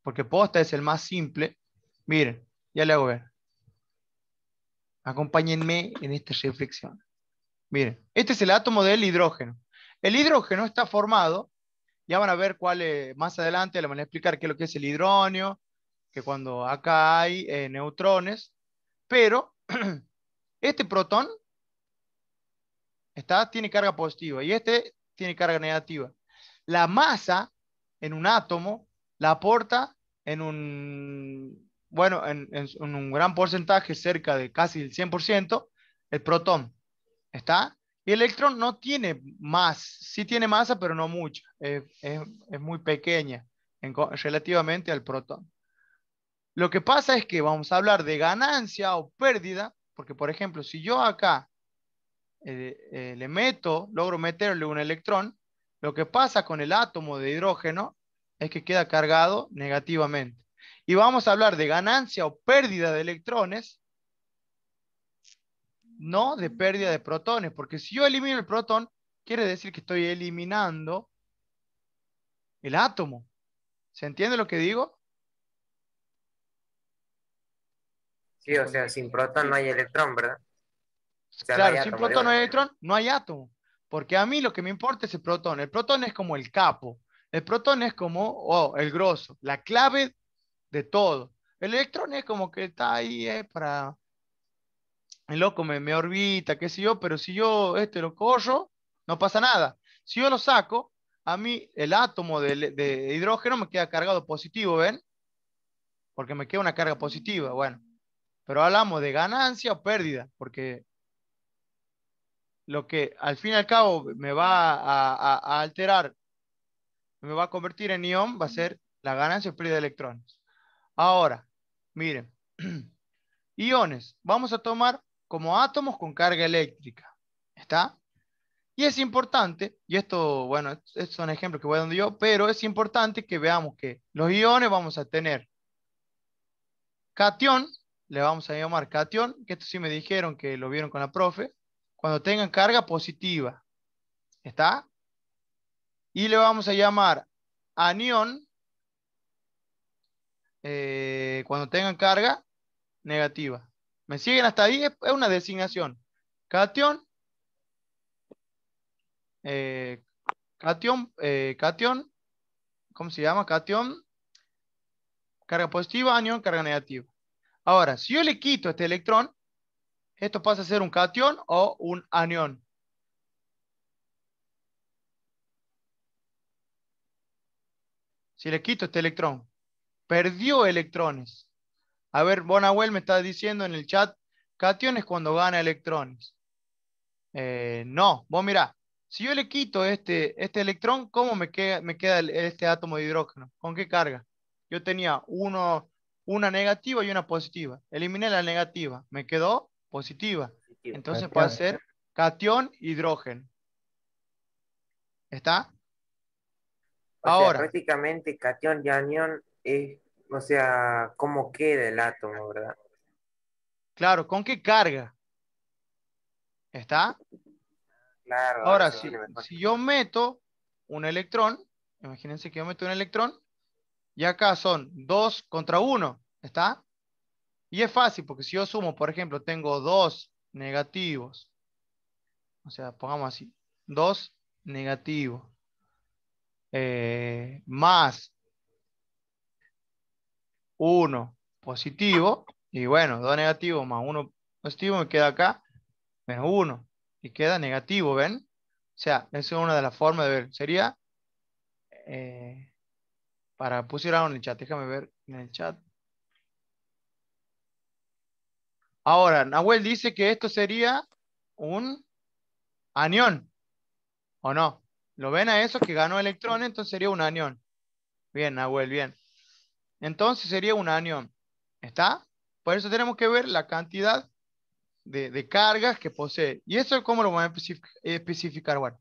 porque posta es el más simple. Miren, ya le hago ver. Acompáñenme en esta reflexión. Miren, este es el átomo del hidrógeno. El hidrógeno está formado ya van a ver cuál eh, más adelante le van a explicar qué es lo que es el hidróneo, que cuando acá hay eh, neutrones, pero (clears throat) este protón está, tiene carga positiva y este tiene carga negativa. La masa en un átomo la aporta en un, bueno, en, en un gran porcentaje, cerca de casi el 100%, el protón. ¿Está? Y electrón no tiene más, sí tiene masa, pero no mucha. Eh, es, muy pequeña relativamente al protón. Lo que pasa es que vamos a hablar de ganancia o pérdida, porque por ejemplo, si yo acá eh, eh, le meto, logro meterle un electrón, lo que pasa con el átomo de hidrógeno es que queda cargado negativamente. Y vamos a hablar de ganancia o pérdida de electrones no de pérdida de protones, porque si yo elimino el protón, quiere decir que estoy eliminando el átomo. ¿Se entiende lo que digo? Sí, o sea, sin protón no hay electrón, ¿verdad? claro, sin protón no hay electrón, no hay átomo. Porque a mí lo que me importa es el protón. El protón es como el capo. El protón es como oh, el grosso, la clave de todo. El electrón es como que está ahí eh, para el loco me, me orbita, qué sé yo, pero si yo este lo corro, no pasa nada. Si yo lo saco, a mí el átomo de, hidrógeno me queda cargado positivo, ¿ven? Porque me queda una carga positiva, bueno. Pero hablamos de ganancia o pérdida, porque lo que al fin y al cabo me va a, a alterar, me va a convertir en ion, va a ser la ganancia o pérdida de electrones. Ahora, miren, (clears throat) iones, vamos a tomar como átomos con carga eléctrica. ¿Está? Y es importante, y esto, bueno, Es son ejemplos que voy dando yo, pero es importante que veamos que los iones vamos a tener cation, le vamos a llamar cation, que esto sí me dijeron que lo vieron con la profe, cuando tengan carga positiva. ¿Está? Y le vamos a llamar anión eh, cuando tengan carga negativa. ¿Me siguen hasta ahí? Es una designación. Cation. Eh, cation, eh, cation. ¿Cómo se llama? Cation. Carga positiva, anión, carga negativa. Ahora, si yo le quito este electrón, esto pasa a ser un cation o un anión. Si le quito este electrón, perdió electrones. A ver, Bonahuel me está diciendo en el chat, cation es cuando gana electrones. Eh, no, vos mirá, si yo le quito este, este electrón, ¿cómo me queda, me queda este átomo de hidrógeno? ¿Con qué carga? Yo tenía uno, una negativa y una positiva. Eliminé la negativa, me quedó positiva. Entonces puede ser cation hidrógeno. ¿Está? Ahora. prácticamente cation y anión es o sea, cómo queda el átomo, ¿verdad? Claro, ¿con qué carga? ¿Está? Claro. Ahora, si, si yo meto un electrón, imagínense que yo meto un electrón, y acá son dos contra uno, ¿está? Y es fácil, porque si yo sumo, por ejemplo, tengo dos negativos, o sea, pongamos así, dos negativos, eh, más 1 positivo, y bueno, 2 negativo más 1 positivo me queda acá, menos 1, y queda negativo, ¿ven? O sea, esa es una de las formas de ver. Sería, eh, para pusieron en el chat, déjame ver en el chat. Ahora, Nahuel dice que esto sería un anión, ¿o no? ¿Lo ven a eso que ganó electrones? Entonces sería un anión. Bien, Nahuel, bien. Entonces sería un anión. ¿Está? Por eso tenemos que ver la cantidad de, cargas que posee. ¿Y eso es como lo vamos a especificar? Bueno,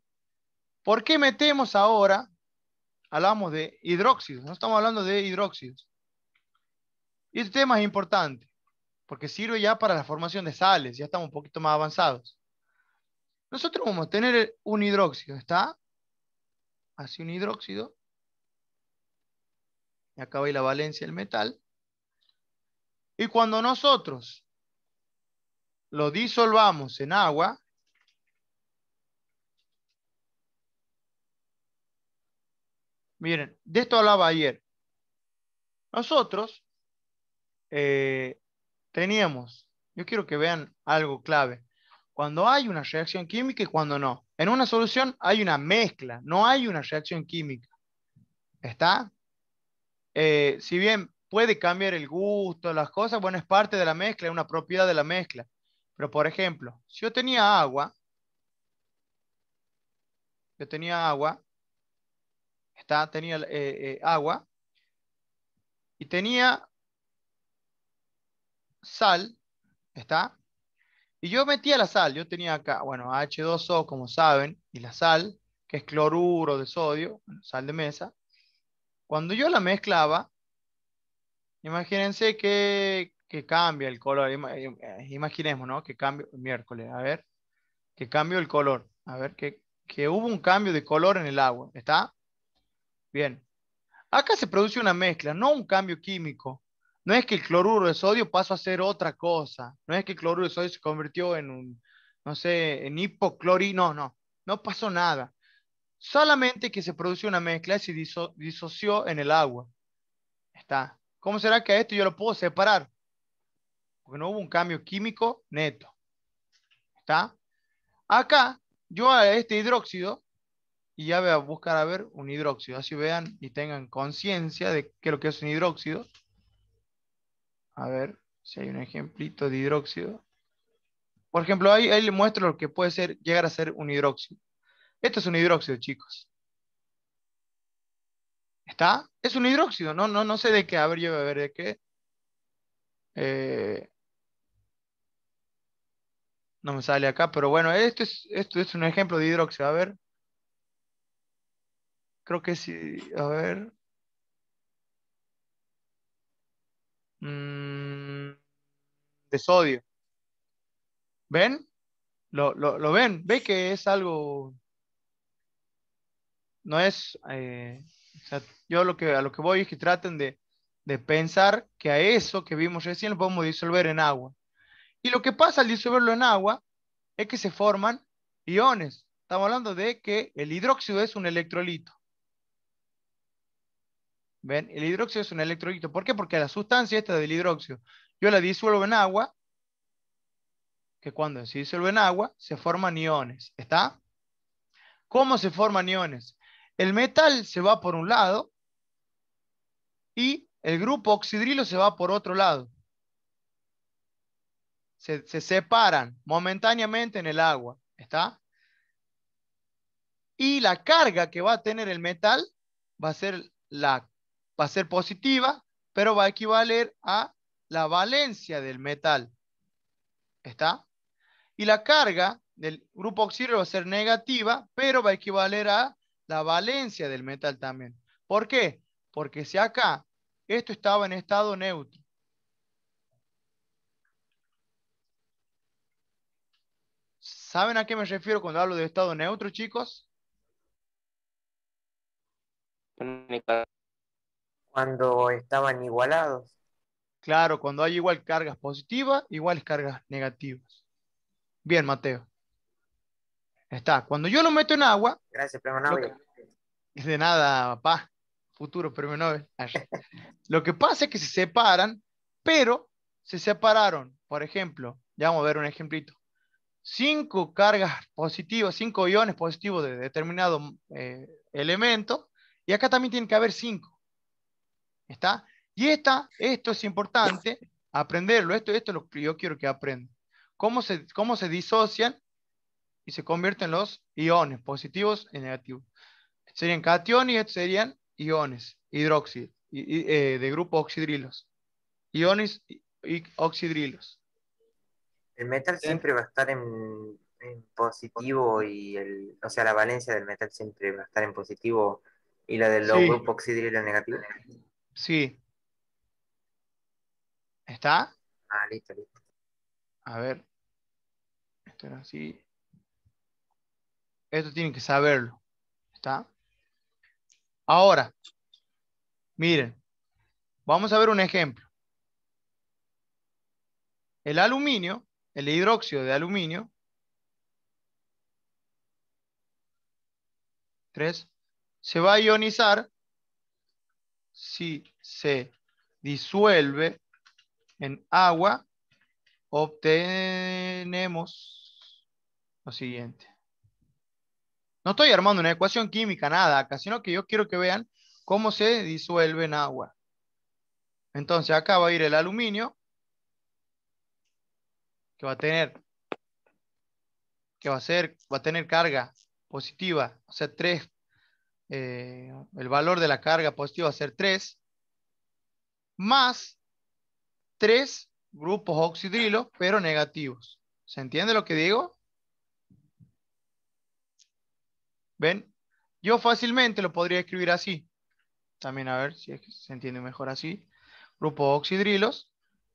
¿por qué metemos ahora? Hablamos de hidróxidos, no estamos hablando de hidróxidos. Y este tema es importante, porque sirve ya para la formación de sales, ya estamos un poquito más avanzados. Nosotros vamos a tener un hidróxido, ¿está? Así un hidróxido y acá veis la valencia del metal. Y cuando nosotros lo disolvamos en agua, miren, de esto hablaba ayer. Nosotros eh, teníamos, yo quiero que vean algo clave, cuando hay una reacción química y cuando no. En una solución hay una mezcla, no hay una reacción química. ¿Está? Eh, si bien puede cambiar el gusto, las cosas, bueno, es parte de la mezcla, es una propiedad de la mezcla. Pero, por ejemplo, si yo tenía agua, yo tenía agua, está, tenía eh, eh, agua, y tenía sal, está, y yo metía la sal, yo tenía acá, bueno, H2O, como saben, y la sal, que es cloruro de sodio, sal de mesa, cuando yo la mezclaba, imagínense que, cambia el color. Eh, eh, imaginemos, ¿no? Que cambio miércoles, a ver, que cambio el color. A ver, que, hubo un cambio de color en el agua. ¿Está? Bien. Acá se produce una mezcla, no un cambio químico. No es que el cloruro de sodio pasó a ser otra cosa. No es que el cloruro de sodio se convirtió en un, no sé, en hipoclorino. No, no. No pasó nada solamente que se produce una mezcla y se disoció en el agua. Está. ¿Cómo será que a esto yo lo puedo separar? Porque no hubo un cambio químico neto. ¿Está? Acá, yo a este hidróxido, y ya voy a buscar a ver un hidróxido. Así vean y tengan conciencia de qué es lo que es un hidróxido. A ver si hay un ejemplito de hidróxido. Por ejemplo, ahí, ahí le muestro lo que puede ser, llegar a ser un hidróxido. Esto es un hidróxido, chicos. ¿Está? Es un hidróxido, no, no, no sé de qué. A ver, yo voy a ver de qué. Eh, no me sale acá, pero bueno, esto es, esto es un ejemplo de hidróxido. A ver. Creo que sí. A ver. Mm, de sodio. ¿Ven? ¿Lo, lo, lo ven? ¿Ve que es algo no es, eh, yo a lo que voy es que traten de, pensar que a eso que vimos recién lo podemos disolver en agua. Y lo que pasa al disolverlo en agua es que se forman iones. Estamos hablando de que el hidróxido es un electrolito. ¿Ven? El hidróxido es un electrolito. ¿Por qué? Porque la sustancia esta del hidróxido, yo la disuelvo en agua, que cuando se disuelve en agua, se forman iones. ¿Está? ¿Cómo se forman iones? El metal se va por un lado y el grupo oxidrilo se va por otro lado. Se, separan momentáneamente en el agua. ¿Está? Y la carga que va a tener el metal va a ser, la, va a ser positiva, pero va a equivaler a la valencia del metal. ¿Está? Y la carga del grupo oxidrilo va a ser negativa, pero va a equivaler a la valencia del metal también. ¿Por qué? Porque si acá esto estaba en estado neutro, ¿Saben a qué me refiero cuando hablo de estado neutro, chicos? Cuando estaban igualados. Claro, cuando hay igual cargas positivas, iguales cargas negativas. Bien, Mateo. Está. Cuando yo lo meto en agua. Gracias, premio Nobel. de nada, papá. Futuro premio Nobel. lo que pasa es que se separan, pero se separaron. Por ejemplo, ya vamos a ver un ejemplito. Cinco cargas positivas, cinco iones positivos de determinado eh, elemento. Y acá también tienen que haber cinco. ¿Está? Y esta, esto es importante aprenderlo. Esto, esto es lo que yo quiero que aprendan. Cómo se, cómo se disocian y se convierten los iones positivos en negativos. serían cationes y serían iones, hidróxido, eh, de grupo oxidrilos. Iones y, oxidrilos. El metal siempre va a estar en, positivo y el, o sea, la valencia del metal siempre va a estar en positivo y la del grupo oxidrilo en negativo. Sí. ¿Está? Ah, listo, listo. A ver. Esto era así. Esto tienen que saberlo. ¿Está? Ahora, miren, vamos a ver un ejemplo. El aluminio, el hidróxido de aluminio, tres, se va a ionizar si se disuelve en agua, obtenemos lo siguiente. No estoy armando una ecuación química, nada acá, sino que yo quiero que vean cómo se disuelve en agua. Entonces acá va a ir el aluminio, que va a tener, que va a ser, va a tener carga positiva, o sea, 3, eh, el valor de la carga positiva va a ser 3, más 3 grupos oxidrilos, pero negativos. ¿Se entiende lo que digo? ¿Ven? Yo fácilmente lo podría escribir así. También a ver si se entiende mejor así. Grupo oxidrilos,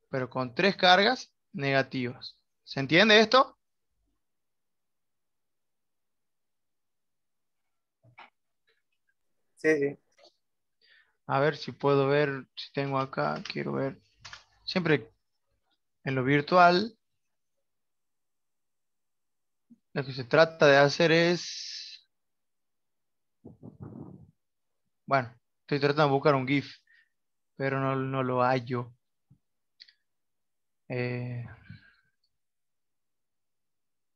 pero con tres cargas negativas. ¿Se entiende esto? Sí, sí. A ver si puedo ver, si tengo acá, quiero ver. Siempre en lo virtual, lo que se trata de hacer es bueno, estoy tratando de buscar un GIF, pero no, lo hallo. Eh,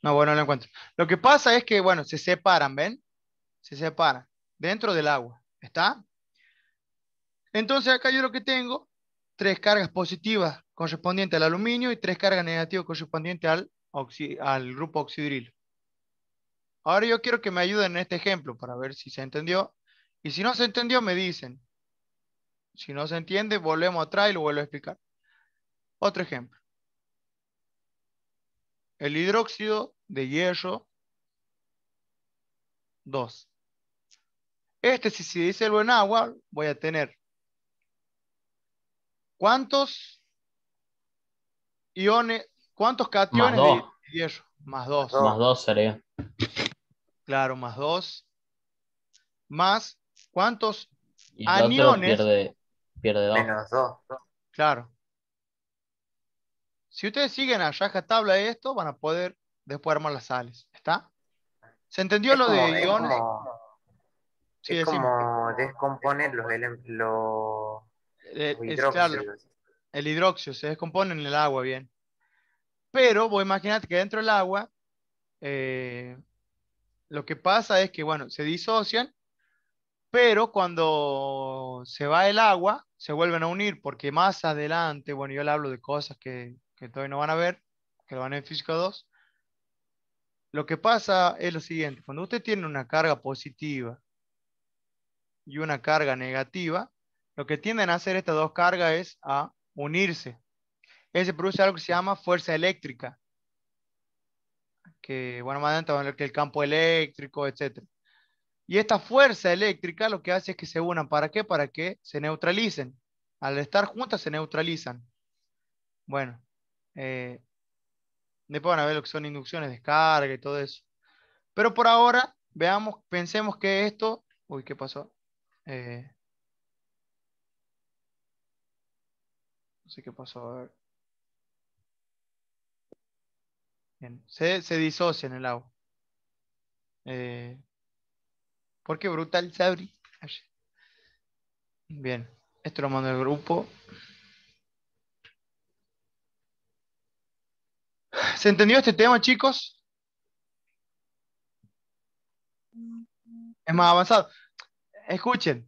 no, bueno, no lo encuentro. Lo que pasa es que, bueno, se separan, ¿ven? Se separan dentro del agua. ¿Está? Entonces acá yo lo que tengo, tres cargas positivas correspondientes al aluminio y tres cargas negativas correspondientes al, al grupo oxidrilo. Ahora yo quiero que me ayuden en este ejemplo para ver si se entendió. Y si no se entendió, me dicen. Si no se entiende, volvemos atrás y lo vuelvo a explicar. Otro ejemplo. El hidróxido de hierro 2. Este, si se disuelve en agua, voy a tener ¿Cuántos iones, cuántos cationes de hierro? Más dos. Más dos sería. Claro, más 2. Más, ¿cuántos aniones? pierde, pierde 2. Menos Claro. Si ustedes siguen a raja tabla de esto, van a poder después armar las sales. ¿Está? ¿Se entendió lo de iones? sí, es como descomponer los, elementos, eh, el hidróxido se descompone en el agua, bien. Pero vos imaginate que dentro del agua eh, lo que pasa es que, bueno, se disocian, pero cuando se va el agua, se vuelven a unir, porque más adelante, bueno, yo le hablo de cosas que, que todavía no van a ver, que lo van a ver en física 2. Lo que pasa es lo siguiente, cuando usted tiene una carga positiva y una carga negativa, lo que tienden a hacer estas dos cargas es a unirse. Ese produce algo que se llama fuerza eléctrica que bueno, más adelante van a que el campo eléctrico, Etcétera Y esta fuerza eléctrica lo que hace es que se unan. ¿Para qué? Para que se neutralicen. Al estar juntas se neutralizan. Bueno, eh, después van a ver lo que son inducciones, descarga y todo eso. Pero por ahora, veamos, pensemos que esto... Uy, ¿qué pasó? Eh, no sé qué pasó. A ver. Se, disocia en el agua. Eh, ¿Por qué brutal, Sabri. Bien, esto lo mando al grupo. ¿Se entendió este tema, chicos? Es más avanzado. Escuchen,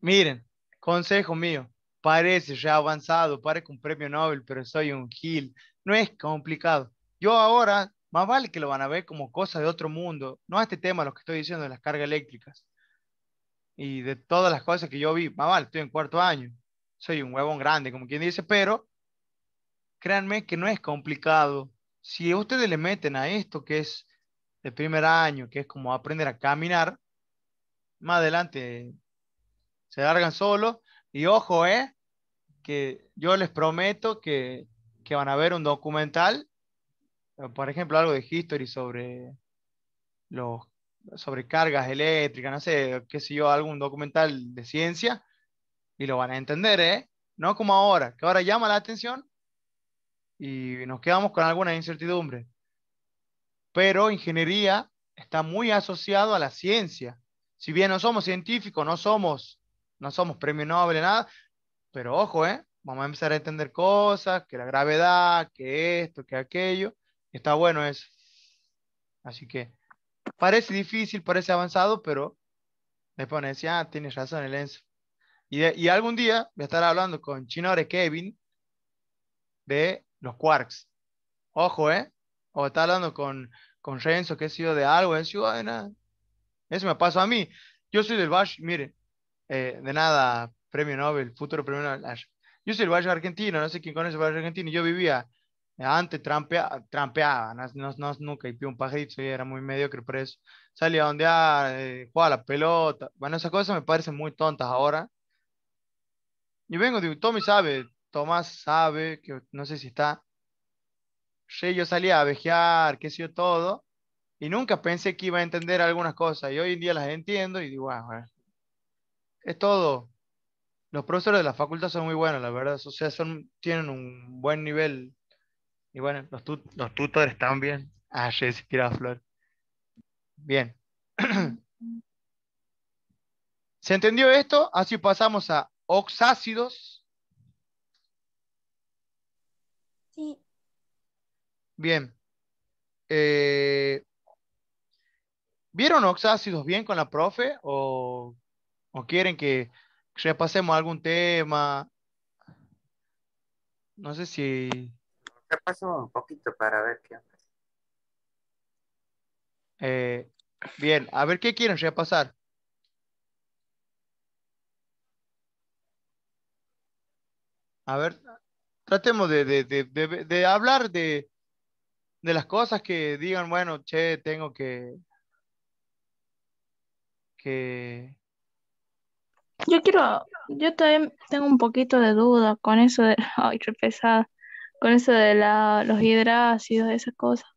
miren, consejo mío. Parece ya avanzado, parece un premio Nobel, pero soy un Gil. No es complicado. Yo ahora, más vale que lo van a ver como cosa de otro mundo, no a este tema, lo que estoy diciendo de las cargas eléctricas y de todas las cosas que yo vi, más vale, estoy en cuarto año, soy un huevón grande, como quien dice, pero créanme que no es complicado. Si ustedes le meten a esto que es de primer año, que es como aprender a caminar, más adelante se largan solos. Y ojo, eh, que yo les prometo que, que van a ver un documental eh, por ejemplo, algo de History sobre los sobre cargas eléctricas, no sé, qué sé yo, algún documental de ciencia, y lo van a entender, ¿eh? No como ahora, que ahora llama la atención y nos quedamos con alguna incertidumbre. Pero ingeniería está muy asociado a la ciencia. Si bien no somos científicos, no somos, no somos premio Nobel, nada, pero ojo, ¿eh? Vamos a empezar a entender cosas, que la gravedad, que esto, que aquello. Está bueno eso. Así que parece difícil, parece avanzado, pero después me decía, ah, tienes razón, el Enzo. Y, algún día voy a estar hablando con Chinore Kevin de los quarks. Ojo, ¿eh? O está hablando con, con Renzo, que ha sido de algo, en Ciudad de nada. Eso me pasó a mí. Yo soy del Valle, miren, eh, de nada, premio Nobel, futuro premio Nobel. Yo soy del Valle Argentino, no sé quién conoce el Valle Argentino. Yo vivía antes trampea, trampeaba, nunca y un pajito, y era muy mediocre preso eso. Salía a ondear, eh, jugaba la pelota. Bueno, esas cosas me parecen muy tontas ahora. y vengo, digo, Tommy sabe, Tomás sabe, que no sé si está. Yo salía a vejear, qué sé yo, todo. Y nunca pensé que iba a entender algunas cosas. Y hoy en día las entiendo y digo, ah, es todo. Los profesores de la facultad son muy buenos, la verdad. O sea, son, tienen un buen nivel y bueno, los, tutores también. Ah, Jessy flor. Bien. (clears throat) ¿Se entendió esto? Así pasamos a oxácidos. Sí. Bien. Eh, ¿Vieron oxácidos bien con la profe? o quieren que repasemos algún tema? No sé si paso un poquito para ver qué eh, bien, a ver qué quieren repasar. A ver, tratemos de, de, de, de hablar de, las cosas que digan, bueno, che, tengo que, que... Yo quiero, yo también tengo un poquito de duda con eso de, (laughs) ay, qué pesada con eso de la, los hidrácidos, esas cosas.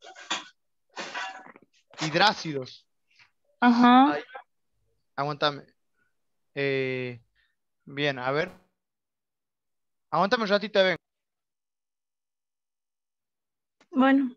Hidrácidos. Ajá. aguantame. Eh, bien, a ver. Aguántame ti te ven. Bueno.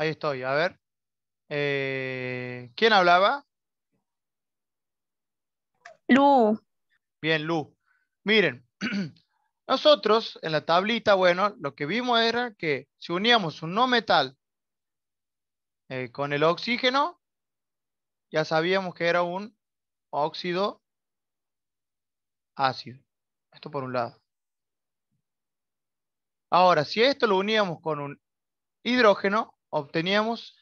Ahí estoy, a ver. Eh, ¿Quién hablaba? Lu. Bien, Lu. Miren, (clears throat) nosotros en la tablita, bueno, lo que vimos era que si uníamos un no metal eh, con el oxígeno, ya sabíamos que era un óxido ácido. Esto por un lado. Ahora, si esto lo uníamos con un hidrógeno, obteníamos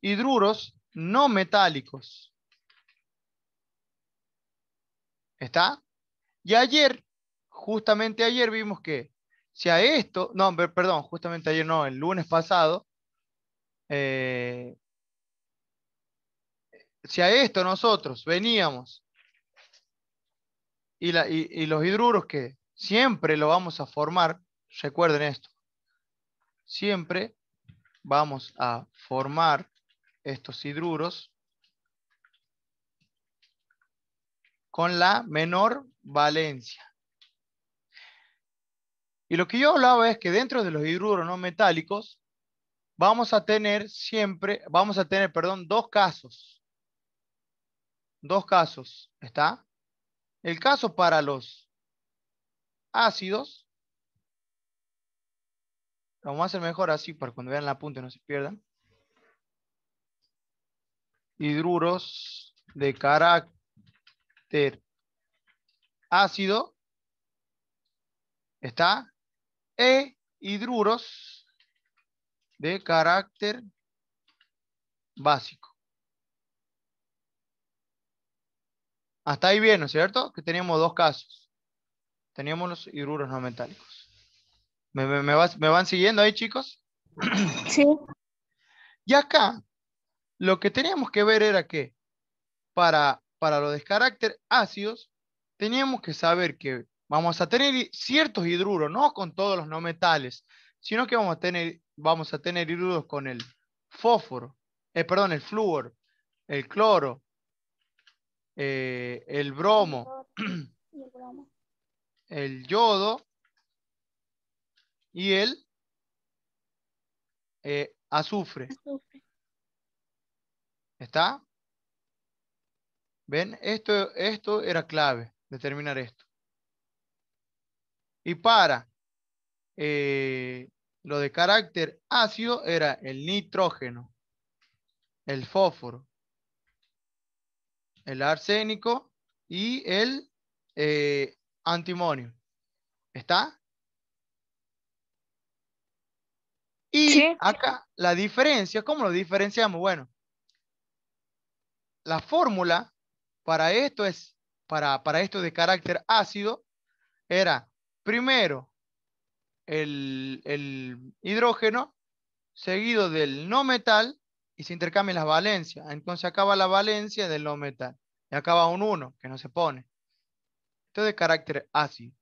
hidruros no metálicos. ¿Está? Y ayer, justamente ayer vimos que si a esto, no, perdón, justamente ayer no, el lunes pasado, eh, si a esto nosotros veníamos y los hidruros que siempre lo vamos a formar, recuerden esto, siempre vamos a formar estos hidruros con la menor valencia. Y lo que yo hablaba es que dentro de los hidruros no metálicos vamos a tener siempre, vamos a tener, perdón, dos casos. Dos casos, ¿está? El caso para los ácidos vamos a hacer mejor así para cuando vean la punta no se pierdan. Hidruros de carácter ácido. Está. E hidruros de carácter básico. Hasta ahí bien, ¿no es cierto? Que teníamos dos casos. Teníamos los hidruros no metálicos. ¿Me, van siguiendo ahí, chicos? Sí. Y acá, lo que teníamos que ver era que para, para los carácter ácidos, teníamos que saber que vamos a tener ciertos hidruros, no con todos los no metales, sino que vamos a tener, vamos a tener hidruros con el fósforo, eh, perdón, el flúor, el cloro, eh, el bromo, el yodo y el eh, azufre. ¿Está? ¿Ven? Esto, esto era clave, determinar esto. Y para eh, lo de carácter ácido era el nitrógeno, el fósforo, el arsénico y el eh, antimonio. ¿Está? Y acá la diferencia, ¿cómo lo diferenciamos? Bueno, la fórmula para esto es, para, esto de carácter ácido, era primero el, hidrógeno, seguido del no metal, y se intercambian las valencias. Entonces acaba la valencia del no metal. Y acaba un 1, que no se pone. Esto es de carácter ácido.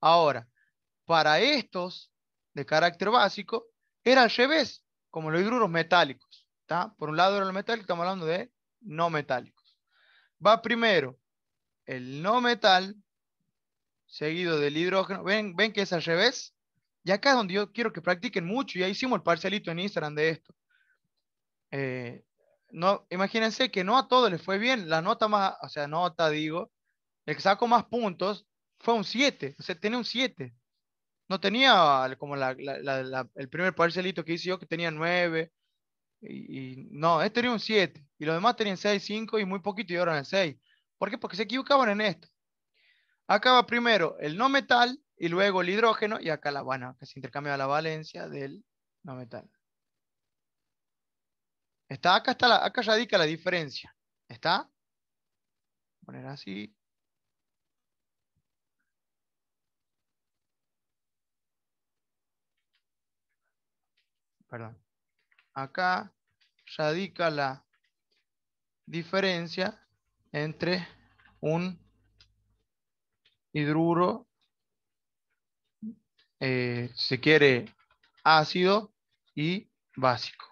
Ahora, para estos de carácter básico, era al revés, como los hidruros metálicos. Por un lado era el metálico, estamos hablando de no metálicos. Va primero el no metal, seguido del hidrógeno. ¿Ven, ven que es al revés? Y acá es donde yo quiero que practiquen mucho. Ya hicimos el parcialito en Instagram de esto. Eh, no, imagínense que no a todos les fue bien. La nota más, o sea, nota digo, el que sacó más puntos fue un 7. O sea, tiene un 7 no tenía como el primer parcelito que hice yo que tenía 9. Y, no, este tenía un 7. Y los demás tenían 6, 5 y muy poquito y ahora en el 6. ¿Por qué? Porque se equivocaban en esto. Acá va primero el no metal y luego el hidrógeno y acá la bueno, que se intercambia la valencia del no metal. Está, acá, está la, acá radica la diferencia. ¿Está? poner así. perdón, acá radica la diferencia entre un hidruro, eh, si se quiere, ácido y básico.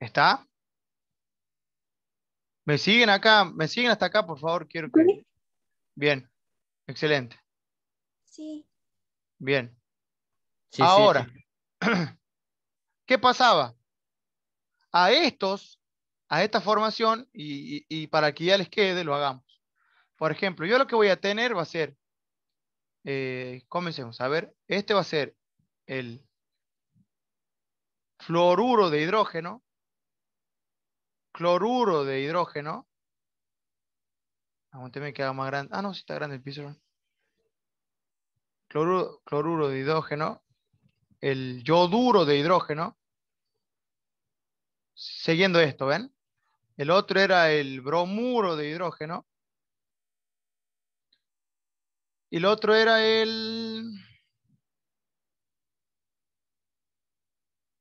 ¿Está? ¿Me siguen acá? ¿Me siguen hasta acá, por favor? Quiero que... Bien, excelente. Sí. Bien. Ahora, (clears throat) ¿Qué pasaba? A estos, a esta formación, y, para que ya les quede, lo hagamos. Por ejemplo, yo lo que voy a tener va a ser, eh, comencemos, a ver, este va a ser el fluoruro de hidrógeno, cloruro de hidrógeno, Aguanteme ah, que haga más grande. Ah, no, si está grande el piso. cloruro de hidrógeno el yoduro de hidrógeno. Siguiendo esto, ¿ven? El otro era el bromuro de hidrógeno. Y el otro era el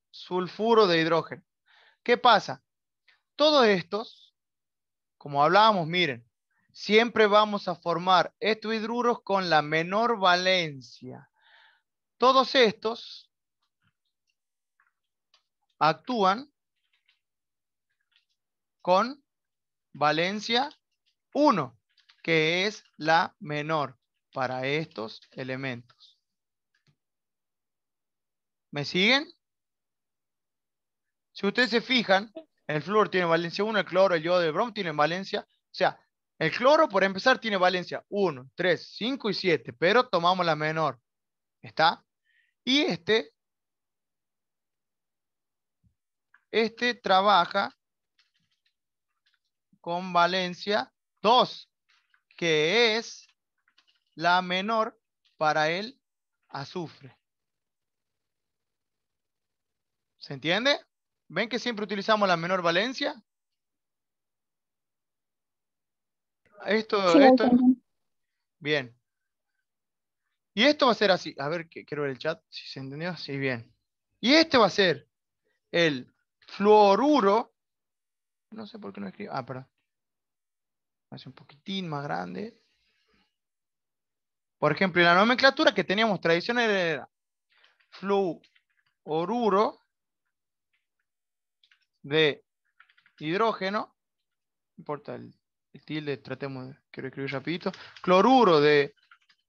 sulfuro de hidrógeno. ¿Qué pasa? Todos estos, como hablábamos, miren, siempre vamos a formar estos hidruros con la menor valencia. Todos estos actúan con valencia 1, que es la menor para estos elementos. ¿Me siguen? Si ustedes se fijan, el flúor tiene valencia 1, el cloro, el yodo el brom tienen valencia. O sea, el cloro, por empezar, tiene valencia 1, 3, 5 y 7, pero tomamos la menor. ¿Está? Y este Este trabaja con valencia 2, que es la menor para el azufre. ¿Se entiende? ¿Ven que siempre utilizamos la menor valencia? Esto, esto. Bien. Y esto va a ser así. A ver, quiero ver el chat, si se entendió. Sí, bien. Y este va a ser el fluoruro, no sé por qué no escribo, ah, perdón, hace un poquitín más grande. Por ejemplo, la nomenclatura que teníamos tradicional era fluoruro de hidrógeno, no importa el, el tilde, tratemos de, quiero escribir rapidito, cloruro de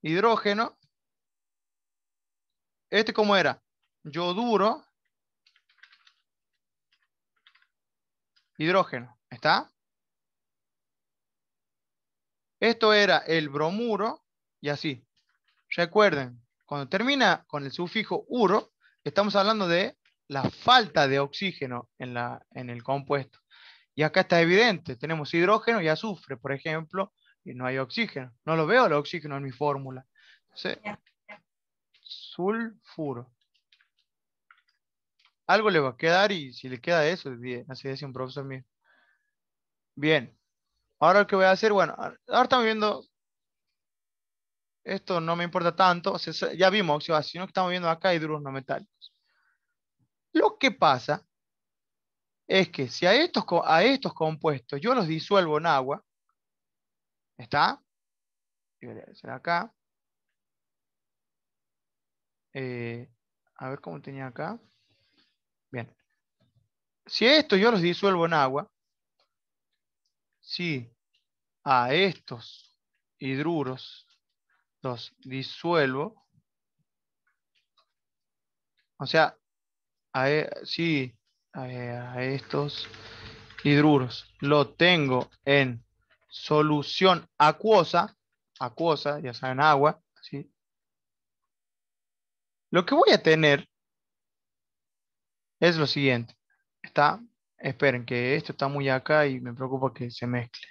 hidrógeno, este cómo era, yoduro hidrógeno. ¿Está? Esto era el bromuro y así. Recuerden, cuando termina con el sufijo uro, estamos hablando de la falta de oxígeno en, la, en el compuesto. Y acá está evidente, tenemos hidrógeno y azufre, por ejemplo, y no hay oxígeno. No lo veo el oxígeno en mi fórmula. sulfuro algo le va a quedar y si le queda eso, bien. Así decía un profesor mío. Bien. Ahora lo que voy a hacer, bueno, ahora estamos viendo, esto no me importa tanto, ya vimos sino que estamos viendo acá duros no metálicos. Lo que pasa es que si a estos, a estos compuestos yo los disuelvo en agua, ¿está? Y voy a hacer acá. Eh, a ver cómo tenía acá. Bien. Si estos yo los disuelvo en agua, si a estos hidruros los disuelvo, o sea, a, e, si a estos hidruros lo tengo en solución acuosa, acuosa, ya saben, agua, lo que voy a tener es lo siguiente. Está, esperen que esto está muy acá y me preocupa que se mezcle.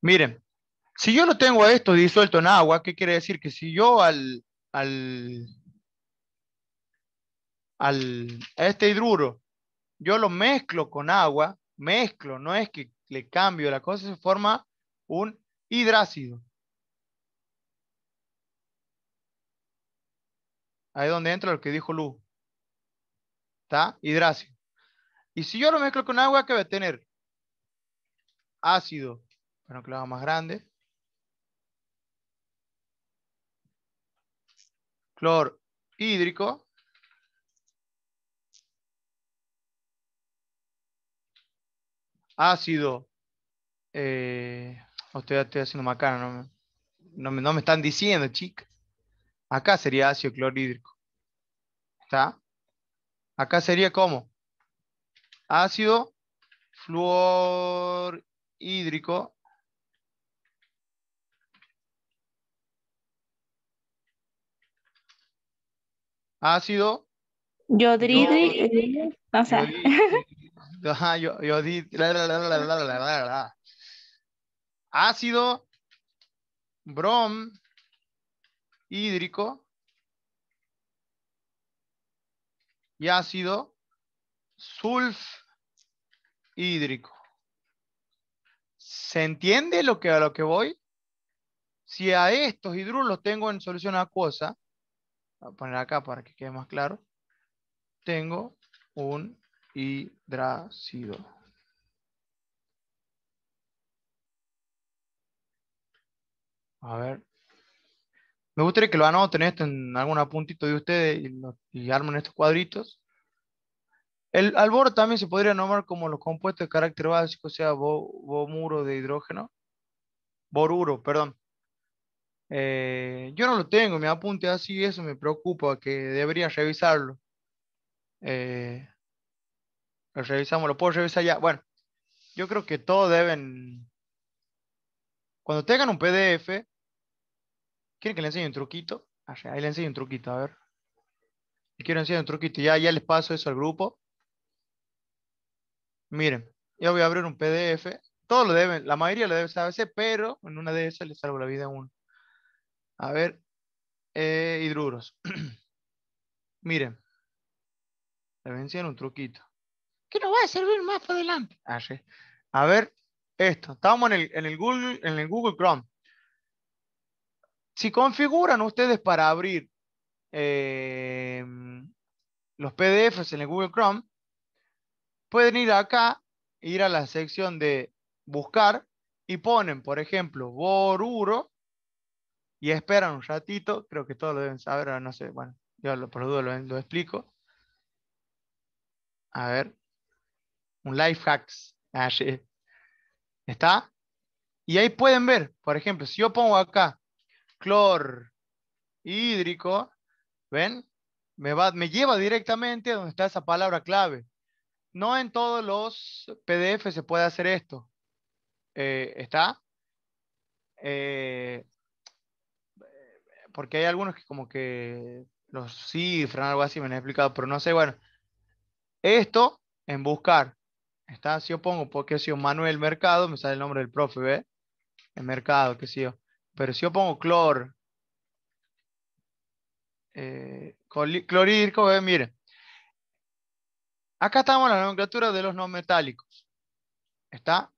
Miren, si yo no tengo esto disuelto en agua, ¿qué quiere decir? Que si yo al, al, al, este hidruro, yo lo mezclo con agua, mezclo, no es que le cambio la cosa, se forma un hidrácido. Ahí es donde entra lo que dijo Lu. ¿Está? Hidrácido. Y si yo lo mezclo con agua, ¿qué va a tener? Ácido. Bueno, que lo haga más grande. Clor hídrico. Ácido eh, estoy, haciendo macana, no me, están diciendo, chica. Acá sería ácido clorhídrico. ¿Está? Acá sería como ácido fluorhídrico ácido yodrídrico. Eh, o sea ácido brom hídrico y ácido Hídrico. ¿Se entiende lo que, a lo que voy? Si a estos hidrulos tengo en solución acuosa, voy a poner acá para que quede más claro, tengo un hidrácido. A ver. Me gustaría que lo anoten esto en algún apuntito de ustedes y, lo, armen estos cuadritos. El alboro también se podría nombrar como los compuestos de carácter básico, o sea, bo, de hidrógeno. Boruro, perdón. Eh, yo no lo tengo, me apunte así, eso me preocupa, que debería revisarlo. Eh, lo revisamos, lo puedo revisar ya. Bueno, yo creo que todos deben, cuando tengan un PDF, ¿Quieren que le enseñe un truquito? Ah, ahí le enseño un truquito, a ver. Quiero enseñar un truquito. Ya, ya les paso eso al grupo. Miren, yo voy a abrir un PDF. Todos lo deben, la mayoría lo deben saber, pero en una de esas les salvo la vida a uno. A ver, eh, hidruros. (clears throat) Miren, Le voy a enseñar un truquito. Que nos va a servir más para adelante. Ah, a ver, esto. Estamos en el, Google, en el Google Chrome. Si configuran ustedes para abrir eh, los PDFs en el Google Chrome, pueden ir acá, ir a la sección de buscar y ponen, por ejemplo, Boruro y esperan un ratito, creo que todos lo deben saber, no sé, bueno, yo lo, por lo, lo, lo explico. A ver, un life hacks. Ah, ¿Está? Y ahí pueden ver, por ejemplo, si yo pongo acá clor hídrico, ¿ven? Me, va, me lleva directamente a donde está esa palabra clave. No en todos los PDF se puede hacer esto. Eh, ¿Está? Eh, porque hay algunos que como que los cifran, algo así, me han explicado, pero no sé, bueno. Esto en buscar. Está, si yo pongo, porque si Manuel Mercado, me sale el nombre del profe, ¿ve? El mercado, qué sí yo. Pero si yo pongo cloro. Eh, clorhídrico, miren. Acá estamos en la nomenclatura de los no metálicos. ¿Está?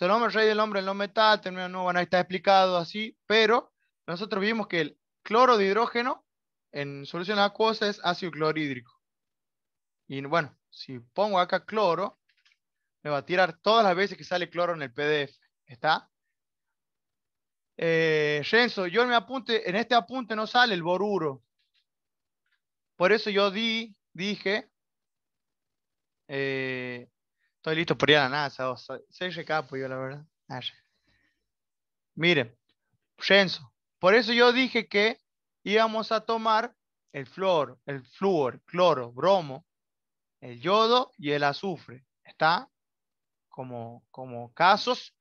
el nombre rey, del hombre el no metal, termina no van a está explicado así, pero nosotros vimos que el cloro de hidrógeno en solución acuosa es ácido clorhídrico. Y bueno, si pongo acá cloro, me va a tirar todas las veces que sale cloro en el PDF. ¿Está? Eh, Renzo, yo en, apunte, en este apunte no sale el boruro. Por eso yo di, dije, eh, estoy listo por ir a la NASA. O yo, la verdad. Ah, Mire, Renzo, por eso yo dije que íbamos a tomar el flor, el flúor, cloro, bromo, el yodo y el azufre. Está como, como casos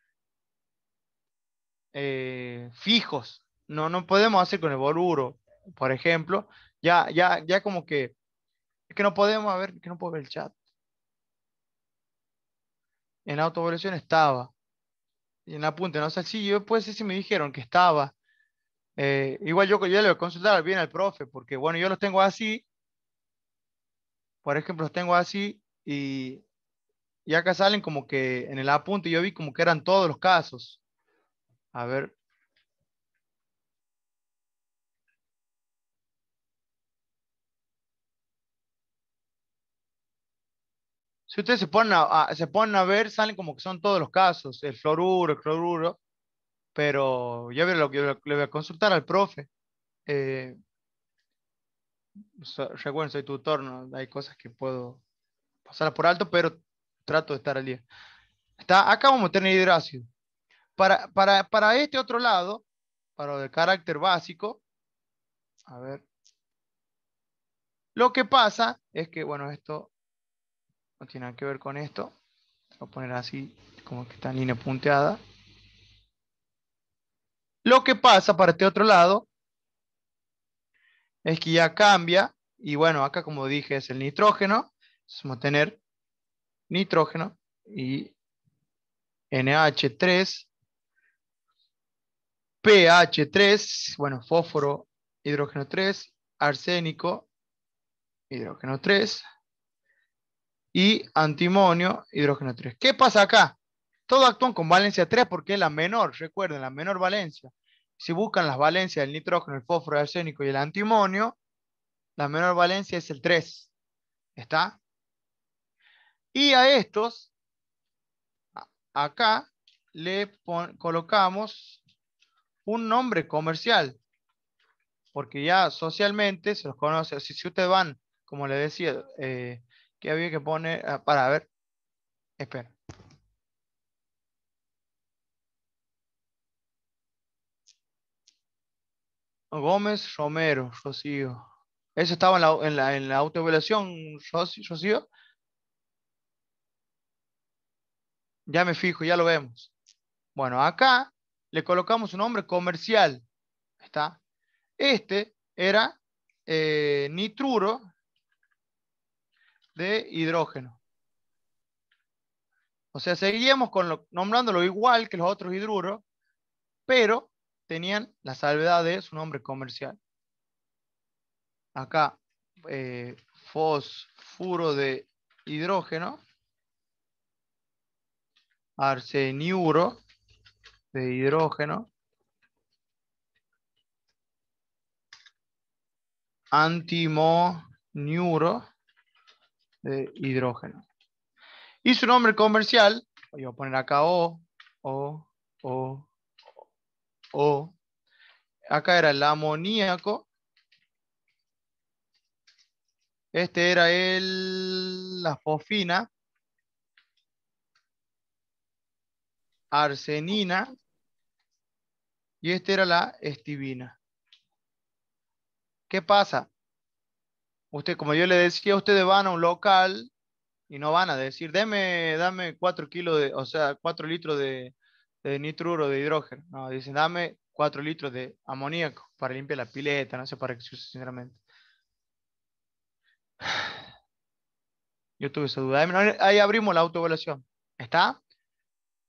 eh, fijos. No, no podemos hacer con el boluro, por ejemplo. Ya, ya, ya como que es que no podemos a ver, que no puedo ver el chat. En la autoevaluación estaba. Y en apunte, no sé si yo pues si me dijeron que estaba. Eh, igual yo, yo le voy a consultar bien al profe, porque bueno, yo los tengo así. Por ejemplo, los tengo así y, y acá salen como que en el apunte yo vi como que eran todos los casos. A ver. Si ustedes se ponen a, se ponen a ver, salen como que son todos los casos, el fluoruro, el cloruro, pero yo veré lo que le voy a consultar al profe. Eh, recuerden, soy tutor, ¿no? hay cosas que puedo pasar por alto, pero trato de estar al día. Está, acá vamos a tener hidrácido. Para, este otro lado, para el carácter básico, a ver, lo que pasa es que, bueno, esto no tiene nada que ver con esto. Voy a poner así, como que está en línea punteada. Lo que pasa para este otro lado es que ya cambia. Y bueno, acá como dije es el nitrógeno. Vamos a tener nitrógeno y NH3 pH3, bueno, fósforo, hidrógeno 3, arsénico, hidrógeno 3 y antimonio, hidrógeno 3. ¿Qué pasa acá? todo actúan con valencia 3 porque es la menor, recuerden, la menor valencia. Si buscan las valencias del nitrógeno, el fósforo, el arsénico y el antimonio, la menor valencia es el 3. ¿Está? Y a estos, acá, le colocamos un nombre comercial. Porque ya socialmente se los conoce. Si, ustedes van, como les decía, eh, que había que poner, ah, para ver, espera. Gómez Romero, Rocío. Eso estaba en la, en la, en la autoevaluación, Rocío. Ya me fijo, ya lo vemos. Bueno, acá le colocamos un nombre comercial. ¿Está? Este era eh, nitruro de hidrógeno. O sea, seguíamos con nombrándolo igual que los otros hidruros, pero tenían la salvedad de su nombre comercial. Acá, eh, fosfuro de hidrógeno, arseniuro, de hidrógeno antimoniuro de hidrógeno. Y su nombre comercial, voy a poner acá O, O, O, O. Acá era el amoníaco. Este era el, la fosfina. Arsenina. Y esta era la estivina. ¿Qué pasa? Usted, como yo le decía, ustedes van a un local y no van a decir, dame cuatro kilos de, o sea, 4 litros de, nitruro de hidrógeno. No, dicen, dame 4 litros de amoníaco para limpiar la pileta, no sé para qué se usa sinceramente. (sighs) Yo tuve esa duda. Ahí abrimos la autoevaluación. ¿Está?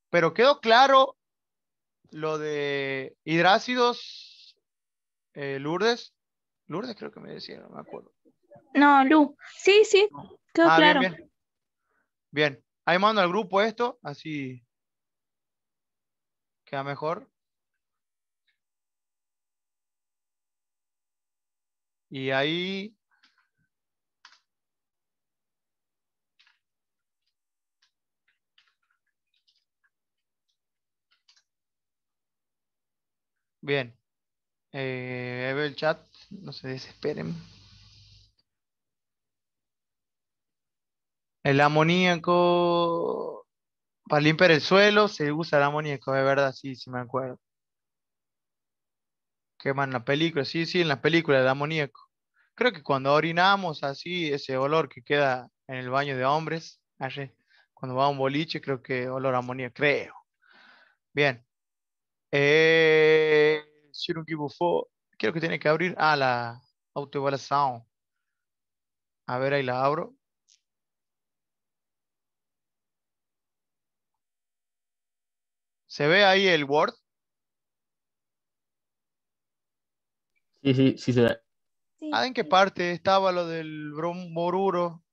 Pero quedó claro lo de hidrácidos, eh, Lourdes. Lourdes creo que me decían, no me acuerdo. No, Lu. Sí, sí, quedó ah, claro. bien, ahí mando al grupo esto, así queda mejor. Y ahí Bien. Eh, veo el chat, no se desesperen. El amoníaco, para limpiar el suelo se usa el amoníaco, de verdad, sí, sí me acuerdo. Queman la película, sí, sí, en la película el amoníaco. Creo que cuando orinamos así, ese olor que queda en el baño de hombres, cuando va a un boliche, creo que olor a amoníaco, creo. Bien. Eh, un creo que tiene que abrir. a ah, la autoevaluación. A ver, ahí la abro. ¿Se ve ahí el Word? Sí, sí, sí se ve. ¿Ah, ¿En qué parte estaba lo del bromoruro?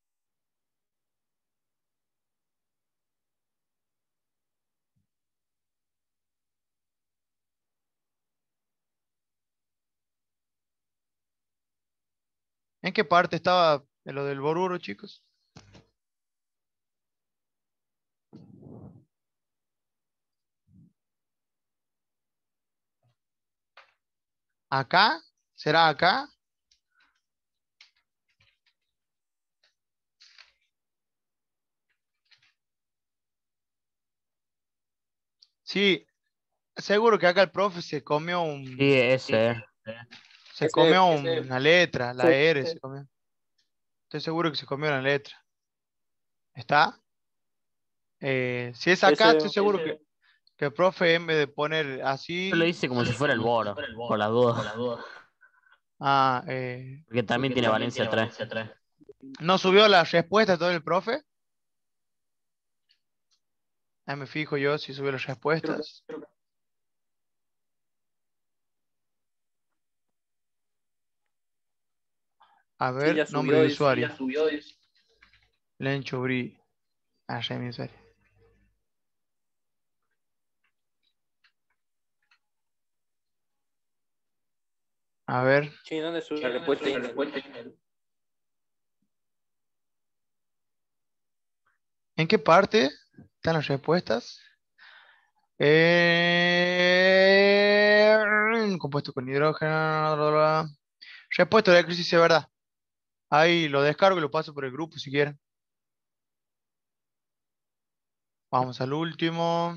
¿En qué parte estaba lo del Boruro, chicos? ¿Acá? ¿Será acá? Sí, seguro que acá el profe se comió un... Sí, ese. Se comió una letra, la R se comió. Estoy seguro que se comió una letra. ¿Está? Eh, si es acá, estoy seguro que, el profe en vez de poner así... Yo lo hice como si fuera el boro, por las dudas. Ah, eh, Porque también tiene Valencia 3 ¿No subió las respuesta todo el profe? Ahí me fijo yo si subió las respuestas. A ver, nombre de usuario. Sí, Lencho Bri. Ah, mi A ver. Sí, ¿dónde La respuesta, ¿En qué parte están las respuestas? Eh, compuesto con hidrógeno. Respuesta de la crisis es verdad. Ahí lo descargo y lo paso por el grupo si quieren. Vamos al último.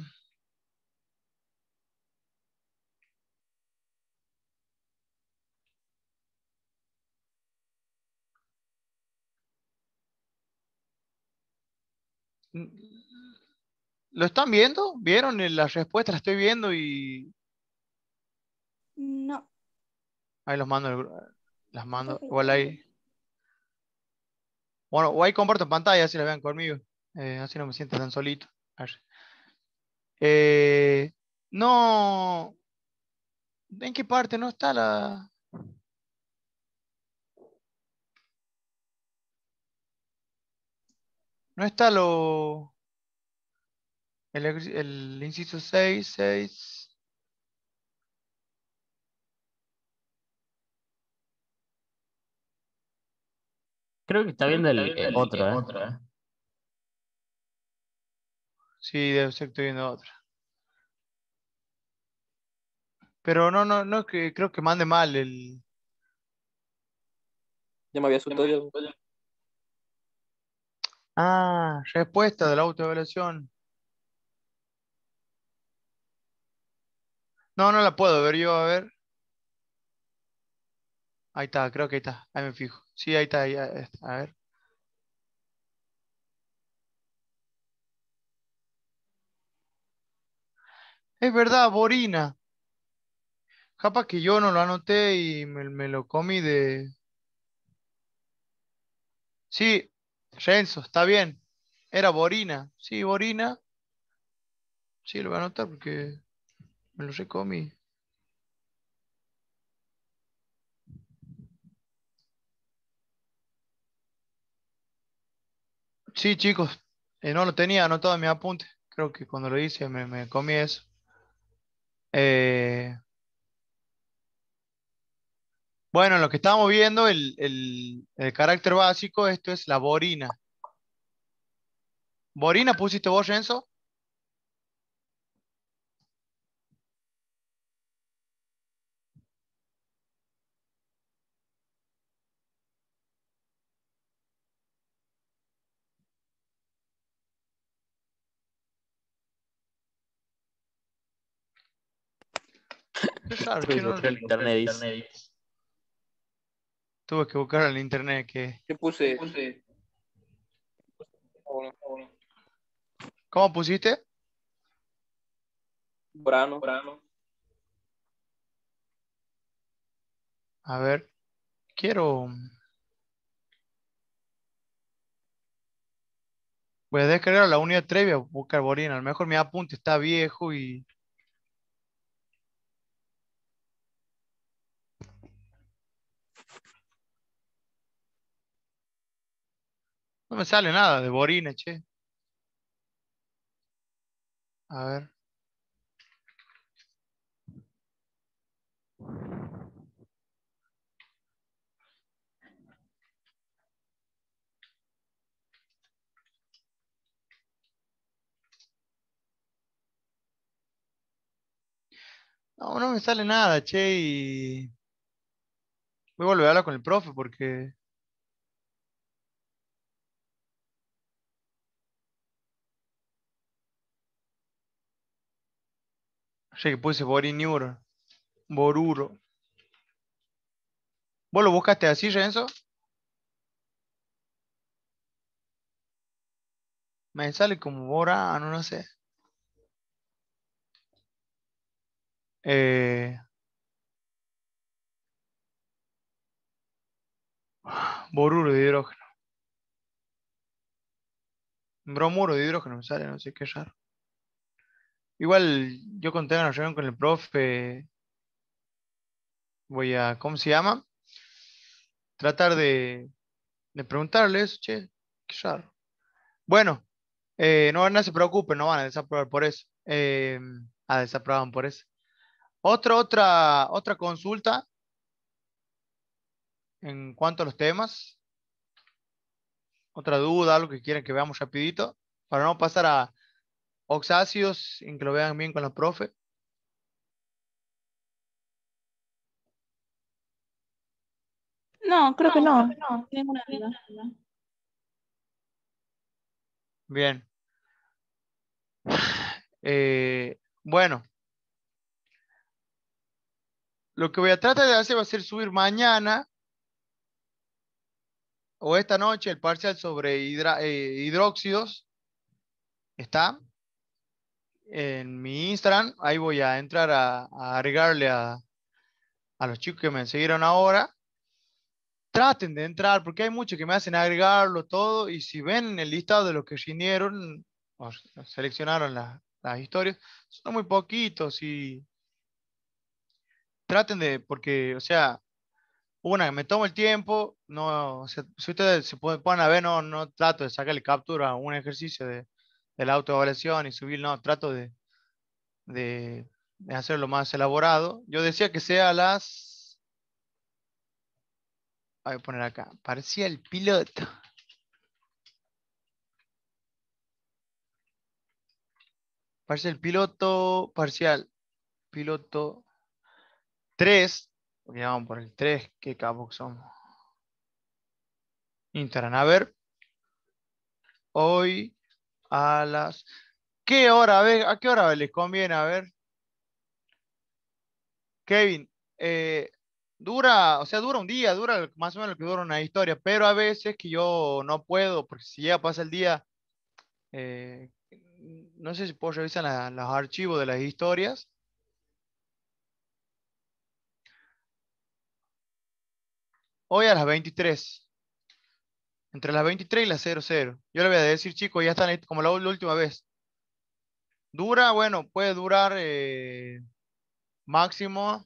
¿Lo están viendo? ¿Vieron la respuesta? La estoy viendo y... No. Ahí los mando. Las mando. Igual ahí. Bueno, o ahí comparto en pantalla, así la vean conmigo. Eh, así no me siento tan solito. Eh, no. ¿En qué parte no está la, no está lo el, el inciso 6, 6, Creo que está viendo el, otro, ¿eh? ¿eh? Sí, debe ser que estoy viendo otra. Pero no, no, no, que creo que mande mal el. Ya me había asustado yo. Ah, respuesta de la autoevaluación. No, no la puedo ver yo, a ver. Ahí está, creo que ahí está. Ahí me fijo. Sí, ahí está. A ver. Es verdad, Borina. Capaz que yo no lo anoté y me, me lo comí de... Sí, Renzo, está bien. Era Borina. Sí, Borina. Sí, lo voy a anotar porque me lo comí. Sí, chicos, eh, no lo tenía anotado en mi apunte. Creo que cuando lo hice me, comí eso. Eh, bueno, lo que estábamos viendo, el, el, carácter básico, esto es la borina. ¿Borina pusiste vos, Renzo? Tuve que buscar en el internet que. ¿Qué puse? ¿Cómo pusiste? Brano. Brano. A ver, quiero. Voy a descargar la unidad trevia buscar Borina. A lo mejor mi apunte está viejo y No me sale nada de Borine, che. A ver. No, no me sale nada, che, y voy a volver a hablar con el profe porque Ya que puse borinuro. boruro. ¿Vos lo buscaste así, Renzo? Me sale como borano, ah, no sé. Eh. boruro de hidrógeno. Bromuro de hidrógeno me sale, no sé qué raro. Igual yo conté en la reunión con el profe. Voy a, ¿cómo se llama? Tratar de, de preguntarles, che, qué Bueno, eh, no, se preocupen, no van a desaprobar por eso. Eh, a ah, desaprobar por eso. Otra, otra, otra consulta en cuanto a los temas. Otra duda, algo que quieran que veamos rapidito, para no pasar a, Oxáceos, en que lo vean bien con la profe. No, creo que no. Bien. (sighs) Eh, bueno. Lo que voy a tratar de hacer va a ser subir mañana o esta noche el parcial sobre eh, hidróxidos. ¿Está? en mi Instagram, ahí voy a entrar a, agregarle a, a, los chicos que me siguieron ahora. Traten de entrar, porque hay muchos que me hacen agregarlo todo, y si ven el listado de los que rindieron o seleccionaron las historias, son muy poquitos y traten de, porque, o sea, una, me tomo el tiempo, no, si ustedes se pueden, pueden ver, no, no trato de sacarle captura a un ejercicio de de la autoevaluación y subir, no, trato de, hacerlo más elaborado. Yo decía que sea las... Voy a poner acá, Parcial piloto. Parcial piloto, parcial piloto 3, porque vamos por el 3, qué cabo somos. Instagram, Hoy a las... ¿Qué hora? A, qué hora les conviene? A ver. Kevin, eh, dura, o sea, dura un día, dura más o menos lo que dura una historia, pero a veces que yo no puedo, porque si ya pasa el día, eh, no sé si puedo revisar los archivos de las historias. Hoy a las 23. Entre las 23 y las 00. Yo le voy a decir, chicos, ya están como la, última vez. Dura, bueno, puede durar eh, máximo.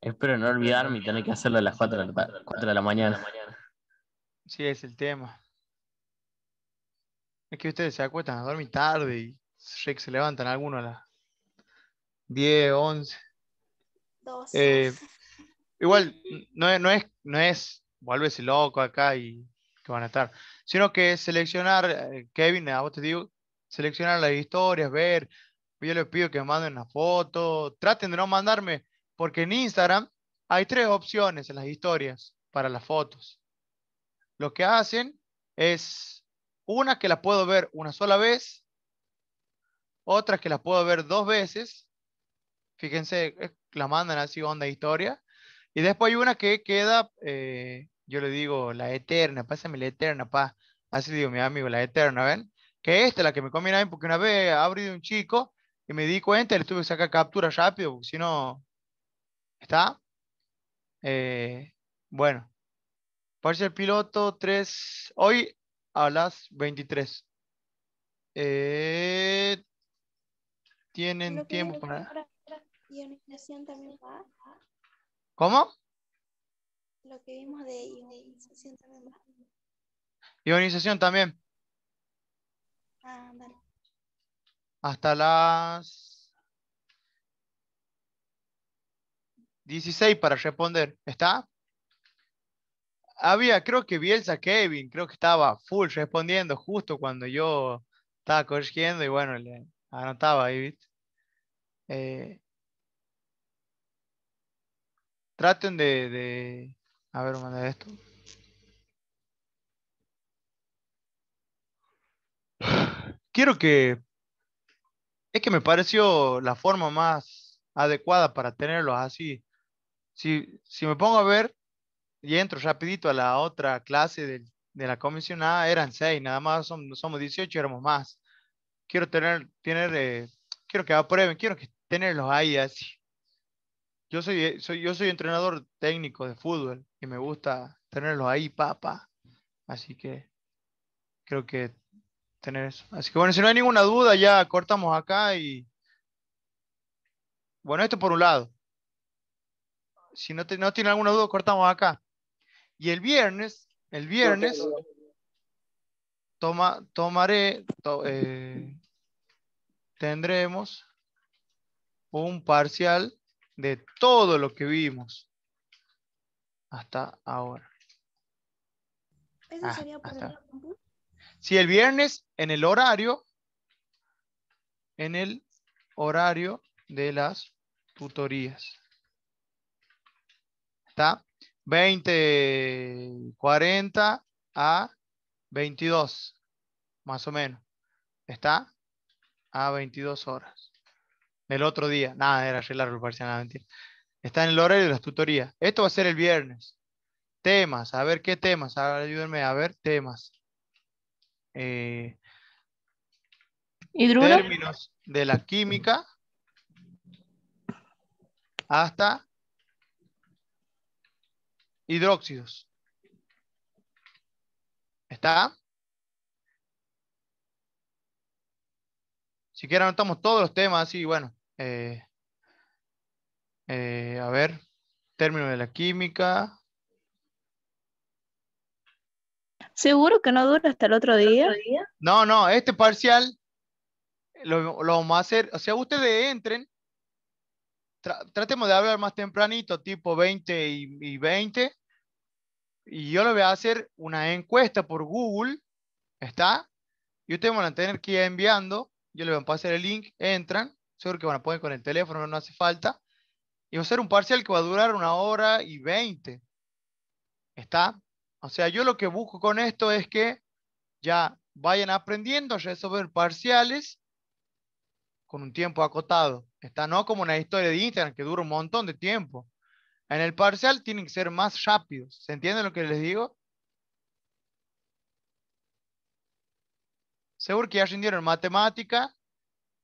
Espero no olvidarme y tener que hacerlo a las 4 de la, 4 de la mañana. Sí, es el tema. Es que ustedes se acuestan a dormir tarde y se levantan algunos a las 10, 11. 12. igual, no, es, no es loco acá y que van a estar, sino que seleccionar, eh, Kevin, a vos te digo, seleccionar las historias, ver, yo les pido que me manden una foto, traten de no mandarme, porque en Instagram hay tres opciones en las historias para las fotos. Lo que hacen es una que la puedo ver una sola vez, Otra que la puedo ver dos veces, fíjense, eh, la mandan así onda historia, y después hay una que queda eh, yo le digo, la eterna, pásame la eterna, pa. Así digo, mi amigo, la eterna, ¿ven? Que esta es la que me combina porque una vez abrí un chico y me di cuenta, le tuve que sacar captura rápido, porque si no, ¿está? Eh, bueno bueno, el piloto 3, hoy a las 23. Eh, ¿Tienen tiempo para...? ¿Cómo? lo que vimos de ionización también. Ionización también. Ah, Hasta las 16 para responder. ¿Está? Había, creo que Bielsa Kevin, creo que estaba full respondiendo justo cuando yo estaba corrigiendo y bueno, le anotaba ahí, eh, traten de, a ver, mandé esto. Quiero que... Es que me pareció la forma más adecuada para tenerlos así. Si, me pongo a ver y entro rapidito a la otra clase de, la comisionada, eran seis, nada más somos, 18 éramos más. Quiero tener, tener eh, quiero que aprueben, quiero que tenerlos ahí así. Yo soy, eh, soy, yo soy entrenador técnico de fútbol me gusta tenerlos ahí, papa Así que creo que tener eso. Así que bueno, si no hay ninguna duda, ya cortamos acá y... Bueno, esto por un lado. Si no, no tiene alguna duda, cortamos acá. Y el viernes, el viernes, toma, tomaré, eh, tendremos un parcial de todo lo que vimos hasta ahora. ¿Eso ah, sería el Sí, el viernes en el horario, en el horario de las tutorías. ¿Está? 20.40 a 22, más o menos. ¿Está? A 22 horas. El otro día. Nada, era arreglar el parcial, Está en el horario de las tutorías. Esto va a ser el viernes. Temas, a ver qué temas. ayúdenme a ver temas. Eh, Términos de la química hasta hidróxidos. ¿Está? Si quieren anotamos todos los temas, Y bueno. Eh, eh, a ver, término de la química. ¿Seguro que no dura hasta el otro día? No, no, este parcial lo, vamos a hacer, o sea, ustedes entren, tratemos de hablar más tempranito, tipo 20 y, 20, y yo le voy a hacer una encuesta por Google, ¿está? Y ustedes van a tener que ir enviando, yo le voy a pasar el link, entran, seguro que van a poner con el teléfono, no hace falta. Y va a ser un parcial que va a durar una hora y veinte. ¿Está? O sea, yo lo que busco con esto es que ya vayan aprendiendo a resolver parciales con un tiempo acotado. Está no como una historia de Instagram que dura un montón de tiempo. En el parcial tienen que ser más rápidos. ¿Se entiende lo que les digo? Seguro que ya aprendieron matemática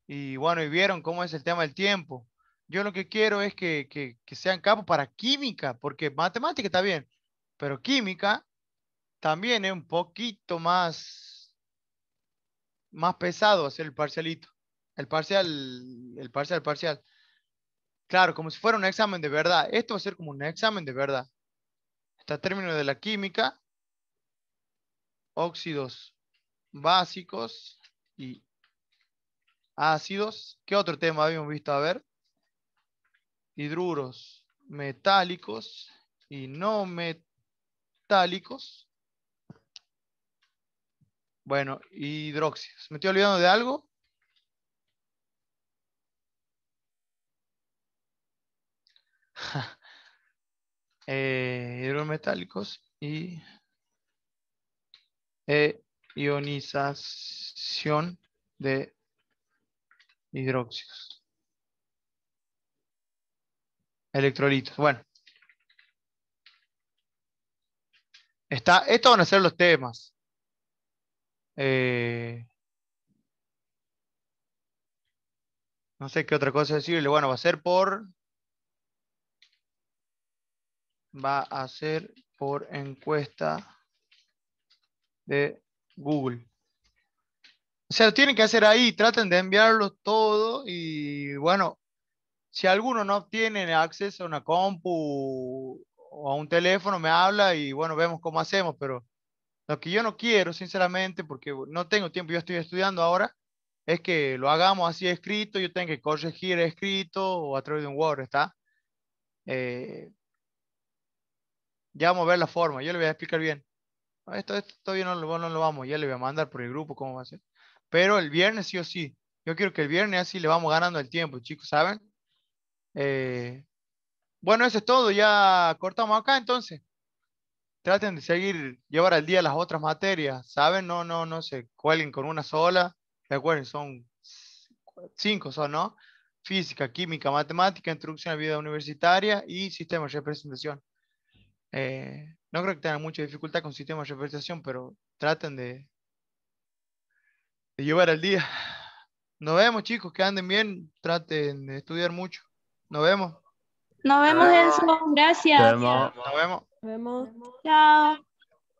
y bueno, y vieron cómo es el tema del tiempo. Yo lo que quiero es que, que, sean capos para química, porque matemática está bien, pero química también es un poquito más, más pesado hacer el parcialito. El parcial, el parcial, el parcial. Claro, como si fuera un examen de verdad. Esto va a ser como un examen de verdad. Está término de la química, óxidos básicos y ácidos. ¿Qué otro tema habíamos visto? A ver hidruros metálicos y no metálicos. Bueno, hidróxidos. ¿Me estoy olvidando de algo? (laughs) eh, metálicos y e ionización de hidróxidos. Electrolitos. Bueno. Está, estos van a ser los temas. Eh, no sé qué otra cosa decirle. Bueno, va a ser por... Va a ser por encuesta de Google. O sea, lo tienen que hacer ahí. Traten de enviarlo todo y bueno, si alguno no tiene acceso a una compu o a un teléfono, me habla y bueno, vemos cómo hacemos, pero lo que yo no quiero, sinceramente, porque no tengo tiempo, yo estoy estudiando ahora, es que lo hagamos así escrito, yo tengo que corregir escrito o a través de un Word, ¿está? Eh, ya vamos a ver la forma, yo le voy a explicar bien. Esto, esto todavía no lo, no lo vamos, ya le voy a mandar por el grupo cómo va a ser. Pero el viernes sí o sí, yo quiero que el viernes así le vamos ganando el tiempo, chicos, ¿saben? Eh, bueno, eso es todo. Ya cortamos acá entonces. Traten de seguir, llevar al día las otras materias. ¿Saben? No, no, no se cuelguen con una sola. Recuerden, son cinco, son, ¿no? Física, química, matemática, introducción a vida universitaria y sistema de representación. Eh, no creo que tengan mucha dificultad con sistemas de representación, pero traten de, de llevar al día. Nos vemos, chicos, que anden bien, traten de estudiar mucho. Nos vemos. Nos vemos, Enzo. Gracias. Nos vemos. Nos vemos. Nos vemos. Chao.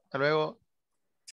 Hasta luego.